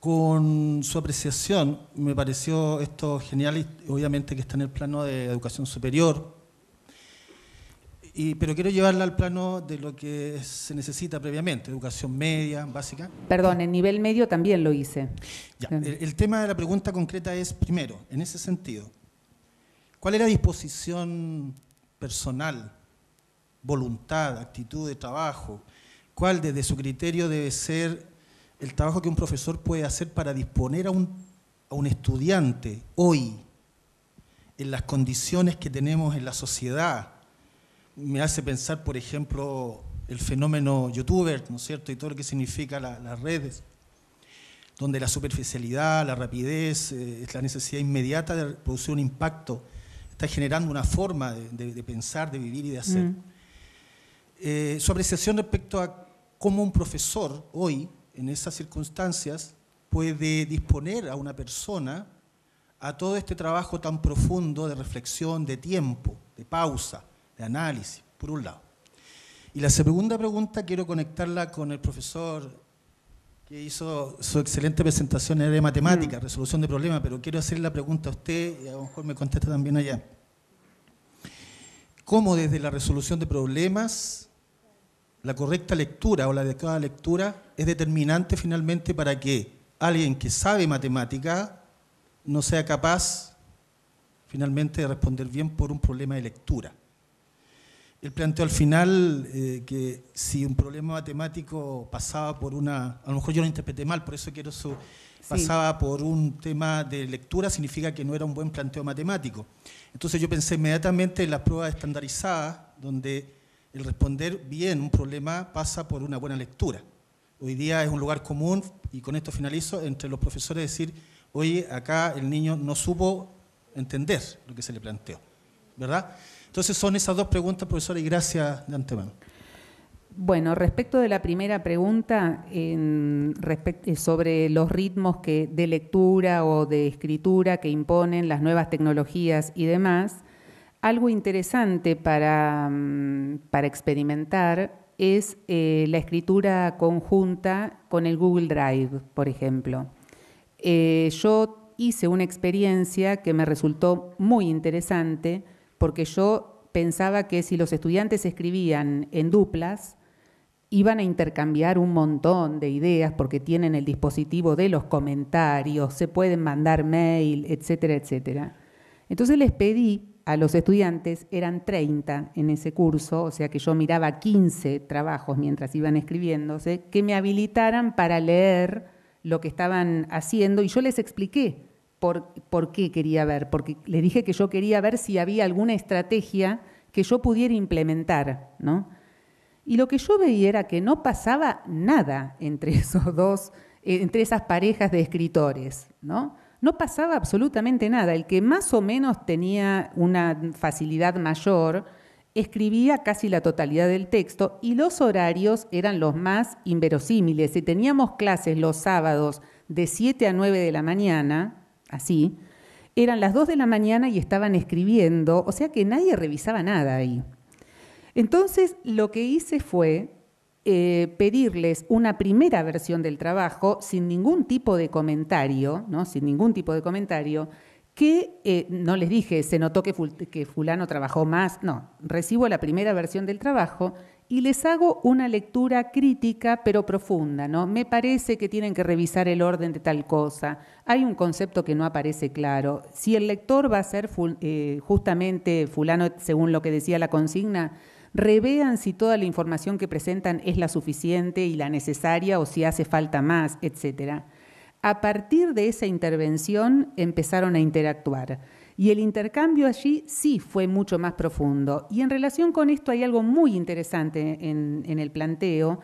con su apreciación. Me pareció esto genial, y obviamente que está en el plano de educación superior, pero quiero llevarla al plano de lo que se necesita previamente, educación media, básica. Perdón, en nivel medio también lo hice. el, el, tema de la pregunta concreta es, primero, en ese sentido, ¿cuál era disposición personal, voluntad, actitud de trabajo? ¿Cuál desde su criterio debe ser el trabajo que un profesor puede hacer para disponer a un, estudiante hoy en las condiciones que tenemos en la sociedad. Me hace pensar, por ejemplo, el fenómeno youtuber, ¿no es cierto? Y todo lo que significa las redes, donde la superficialidad, la rapidez, eh, la necesidad inmediata de producir un impacto está generando una forma de, pensar, de vivir y de hacer. Mm. Eh, su apreciación respecto a cómo un profesor hoy en esas circunstancias puede disponer a una persona a todo este trabajo tan profundo de reflexión, de tiempo, de pausa, de análisis, por un lado. Y la segunda pregunta quiero conectarla con el profesor que hizo su excelente presentación en área de matemática, mm. resolución de problemas, pero quiero hacer la pregunta a usted y a lo mejor me contesta también allá. ¿Cómo desde la resolución de problemas la correcta lectura o la adecuada lectura es determinante finalmente para que alguien que sabe matemática no sea capaz finalmente de responder bien por un problema de lectura. Él planteó al final eh, que si un problema matemático pasaba por una, a lo mejor yo lo interpreté mal, por eso quiero su, pasaba por un tema de lectura, significa que no era un buen planteo matemático. Entonces yo pensé inmediatamente en las pruebas estandarizadas, donde el responder bien un problema pasa por una buena lectura. Hoy día es un lugar común, y con esto finalizo, entre los profesores decir, hoy acá el niño no supo entender lo que se le planteó, ¿verdad? Entonces son esas dos preguntas, profesora, y gracias de antemano. Bueno, respecto de la primera pregunta, en, eh, sobre los ritmos que, de lectura o de escritura que imponen las nuevas tecnologías y demás, algo interesante para, mm, experimentar es eh, la escritura conjunta con el Google Drive, por ejemplo. Eh, yo hice una experiencia que me resultó muy interesante porque yo pensaba que si los estudiantes escribían en duplas, iban a intercambiar un montón de ideas porque tienen el dispositivo de los comentarios, se pueden mandar mail, etcétera, etcétera. Entonces les pedí a los estudiantes, eran 30 en ese curso, o sea que yo miraba 15 trabajos mientras iban escribiéndose, que me habilitaran para leer lo que estaban haciendo y yo les expliqué por, qué quería ver, porque les dije que yo quería ver si había alguna estrategia que yo pudiera implementar, ¿no? Y lo que yo veía era que no pasaba nada entre esos dos, eh, entre esas parejas de escritores, ¿no? no pasaba absolutamente nada. El que más o menos tenía una facilidad mayor escribía casi la totalidad del texto y los horarios eran los más inverosímiles. Si teníamos clases los sábados de 7 a 9 de la mañana, así, eran las 2 de la mañana y estaban escribiendo, o sea que nadie revisaba nada ahí. Entonces lo que hice fue eh, pedirles una primera versión del trabajo sin ningún tipo de comentario, ¿no? sin ningún tipo de comentario, que eh, no les dije, se notó que, que fulano trabajó más, no, recibo la primera versión del trabajo y les hago una lectura crítica pero profunda, Me parece que tienen que revisar el orden de tal cosa, hay un concepto que no aparece claro, si el lector va a ser eh, justamente fulano según lo que decía la consigna, revean si toda la información que presentan es la suficiente y la necesaria o si hace falta más, etc. A partir de esa intervención empezaron a interactuar y el intercambio allí sí fue mucho más profundo. Y en relación con esto hay algo muy interesante en, en el planteo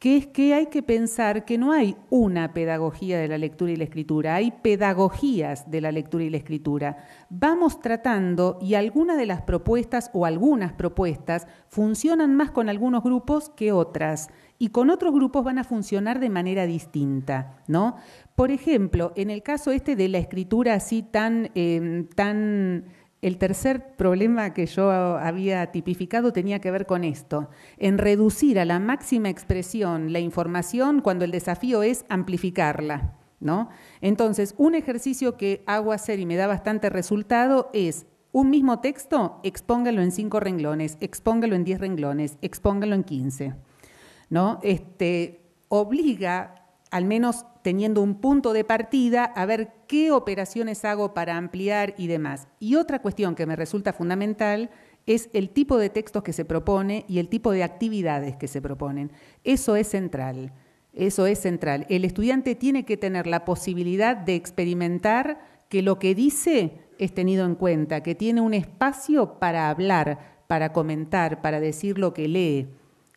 que es que hay que pensar que no hay una pedagogía de la lectura y la escritura, hay pedagogías de la lectura y la escritura. Vamos tratando y algunas de las propuestas o algunas propuestas funcionan más con algunos grupos que otras y con otros grupos van a funcionar de manera distinta, ¿no? Por ejemplo, en el caso este de la escritura así tan, em, tan el tercer problema que yo había tipificado tenía que ver con esto, en reducir a la máxima expresión la información cuando el desafío es amplificarla. ¿no? Entonces, un ejercicio que hago hacer y me da bastante resultado es un mismo texto, expóngalo en cinco renglones, expóngalo en diez renglones, expóngalo en quince. ¿no? Este, obliga al menos teniendo un punto de partida, a ver qué operaciones hago para ampliar y demás. Y otra cuestión que me resulta fundamental es el tipo de textos que se propone y el tipo de actividades que se proponen. Eso es central. Eso es central. El estudiante tiene que tener la posibilidad de experimentar que lo que dice es tenido en cuenta, que tiene un espacio para hablar, para comentar, para decir lo que lee.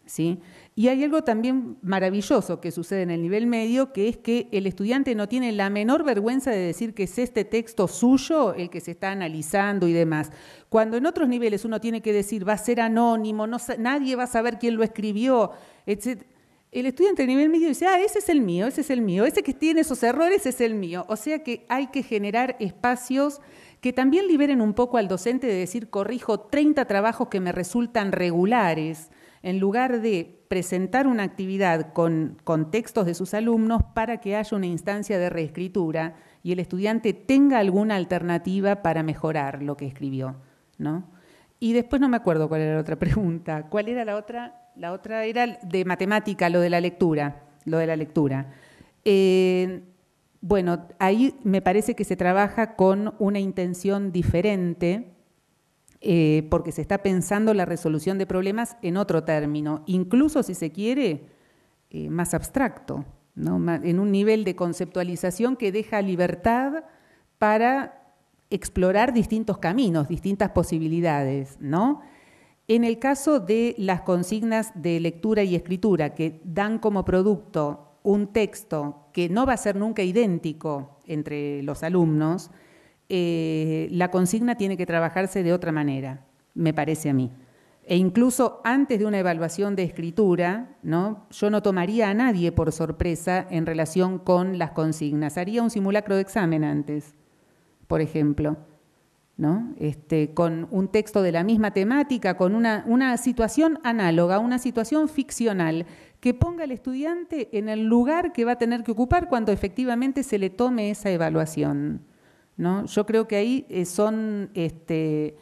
¿sí? Y hay algo también maravilloso que sucede en el nivel medio, que es que el estudiante no tiene la menor vergüenza de decir que es este texto suyo el que se está analizando y demás. Cuando en otros niveles uno tiene que decir va a ser anónimo, nadie va a saber quién lo escribió, etc. El estudiante de nivel medio dice, ah, ese es el mío, ese es el mío, ese que tiene esos errores es el mío. O sea que hay que generar espacios que también liberen un poco al docente de decir, corrijo 30 trabajos que me resultan regulares, en lugar de presentar una actividad con, contextos textos de sus alumnos para que haya una instancia de reescritura y el estudiante tenga alguna alternativa para mejorar lo que escribió, ¿no? Y después no me acuerdo cuál era la otra pregunta. ¿Cuál era la otra? La otra era de matemática, lo de la lectura, lo de la lectura. Eh, bueno, ahí me parece que se trabaja con una intención diferente eh, porque se está pensando la resolución de problemas en otro término, incluso si se quiere, eh, más abstracto, en un nivel de conceptualización que deja libertad para explorar distintos caminos, distintas posibilidades, ¿no? En el caso de las consignas de lectura y escritura que dan como producto un texto que no va a ser nunca idéntico entre los alumnos, eh, la consigna tiene que trabajarse de otra manera, me parece a mí. E incluso antes de una evaluación de escritura, ¿no? yo no tomaría a nadie por sorpresa en relación con las consignas. Haría un simulacro de examen antes, por ejemplo. ¿no? Este, con un texto de la misma temática, con una, una, situación análoga, una situación ficcional, que ponga al estudiante en el lugar que va a tener que ocupar cuando efectivamente se le tome esa evaluación. ¿no? Yo creo que ahí eh, son este,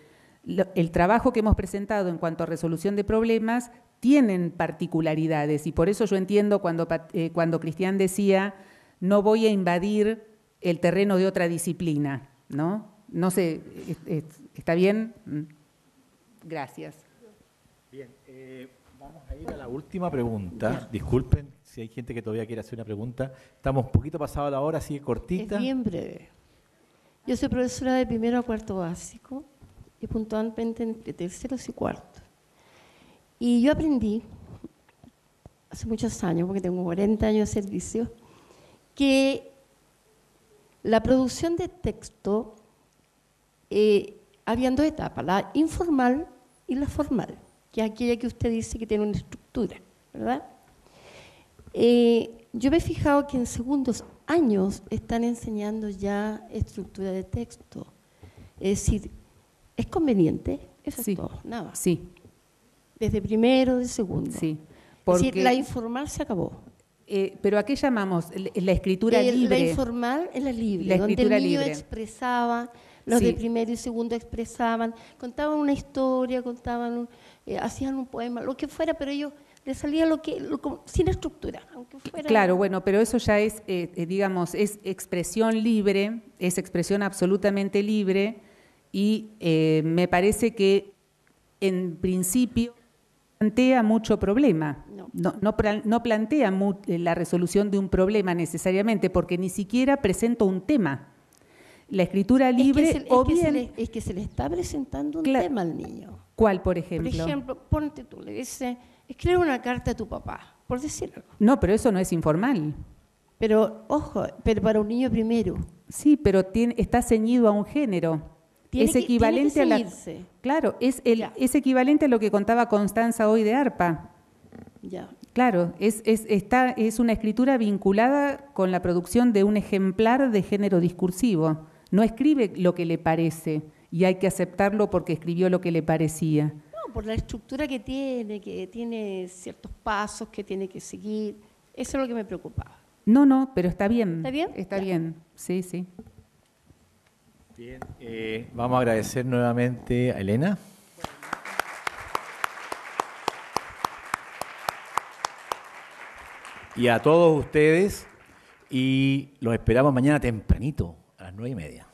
el trabajo que hemos presentado en cuanto a resolución de problemas tienen particularidades y por eso yo entiendo cuando, eh, cuando Cristian decía no voy a invadir el terreno de otra disciplina, ¿no? No sé, ¿está bien? Mm. Gracias. Bien, eh, vamos a ir a la última pregunta. Disculpen si hay gente que todavía quiere hacer una pregunta. Estamos un poquito pasado la hora, sigue cortita. Es yo soy profesora de primero a cuarto básico y puntualmente entre terceros y cuartos Y yo aprendí hace muchos años, porque tengo 40 años de servicio, que la producción de texto eh, habían dos etapas, la informal y la formal, que es aquella que usted dice que tiene una estructura, ¿verdad? Eh, yo me he fijado que en segundos años están enseñando ya estructura de texto. Es decir, ¿es conveniente? Eso es todo, nada. Sí. Desde primero, de segundo. Sí. Porque, la informal se acabó. Eh, pero ¿a qué llamamos? La escritura el, libre. La informal es la libre, la donde el expresaba, los de primero y segundo expresaban, contaban una historia, contaban, eh, hacían un poema, lo que fuera, pero ellos le salía lo que sin estructura, Claro, bueno, pero eso ya es, eh, eh, digamos, es expresión libre, es expresión absolutamente libre y eh, me parece que en principio plantea mucho problema. No, no, plantea la resolución de un problema necesariamente, porque ni siquiera presenta un tema. La escritura libre es bien... le, es que se le está presentando un tema al niño. ¿Cuál, por ejemplo? Por ejemplo, ponte tú, le dice escribe una carta a tu papá, por decirlo. No, pero eso no es informal. Pero, ojo, pero para un niño primero. Sí, pero tiene, está ceñido a un género. Tiene es equivalente a Claro, es, es equivalente a lo que contaba Constanza hoy de ARPA. Claro, es, está, es una escritura vinculada con la producción de un ejemplar de género discursivo. No escribe lo que le parece y hay que aceptarlo porque escribió lo que le parecía por la estructura que tiene, que tiene ciertos pasos que tiene que seguir. Eso es lo que me preocupaba. No, no, pero está bien. ¿Está bien? Está bien, sí, sí. Bien, eh, vamos a agradecer nuevamente a Elena. Y a todos ustedes, y los esperamos mañana tempranito, a las nueve y media.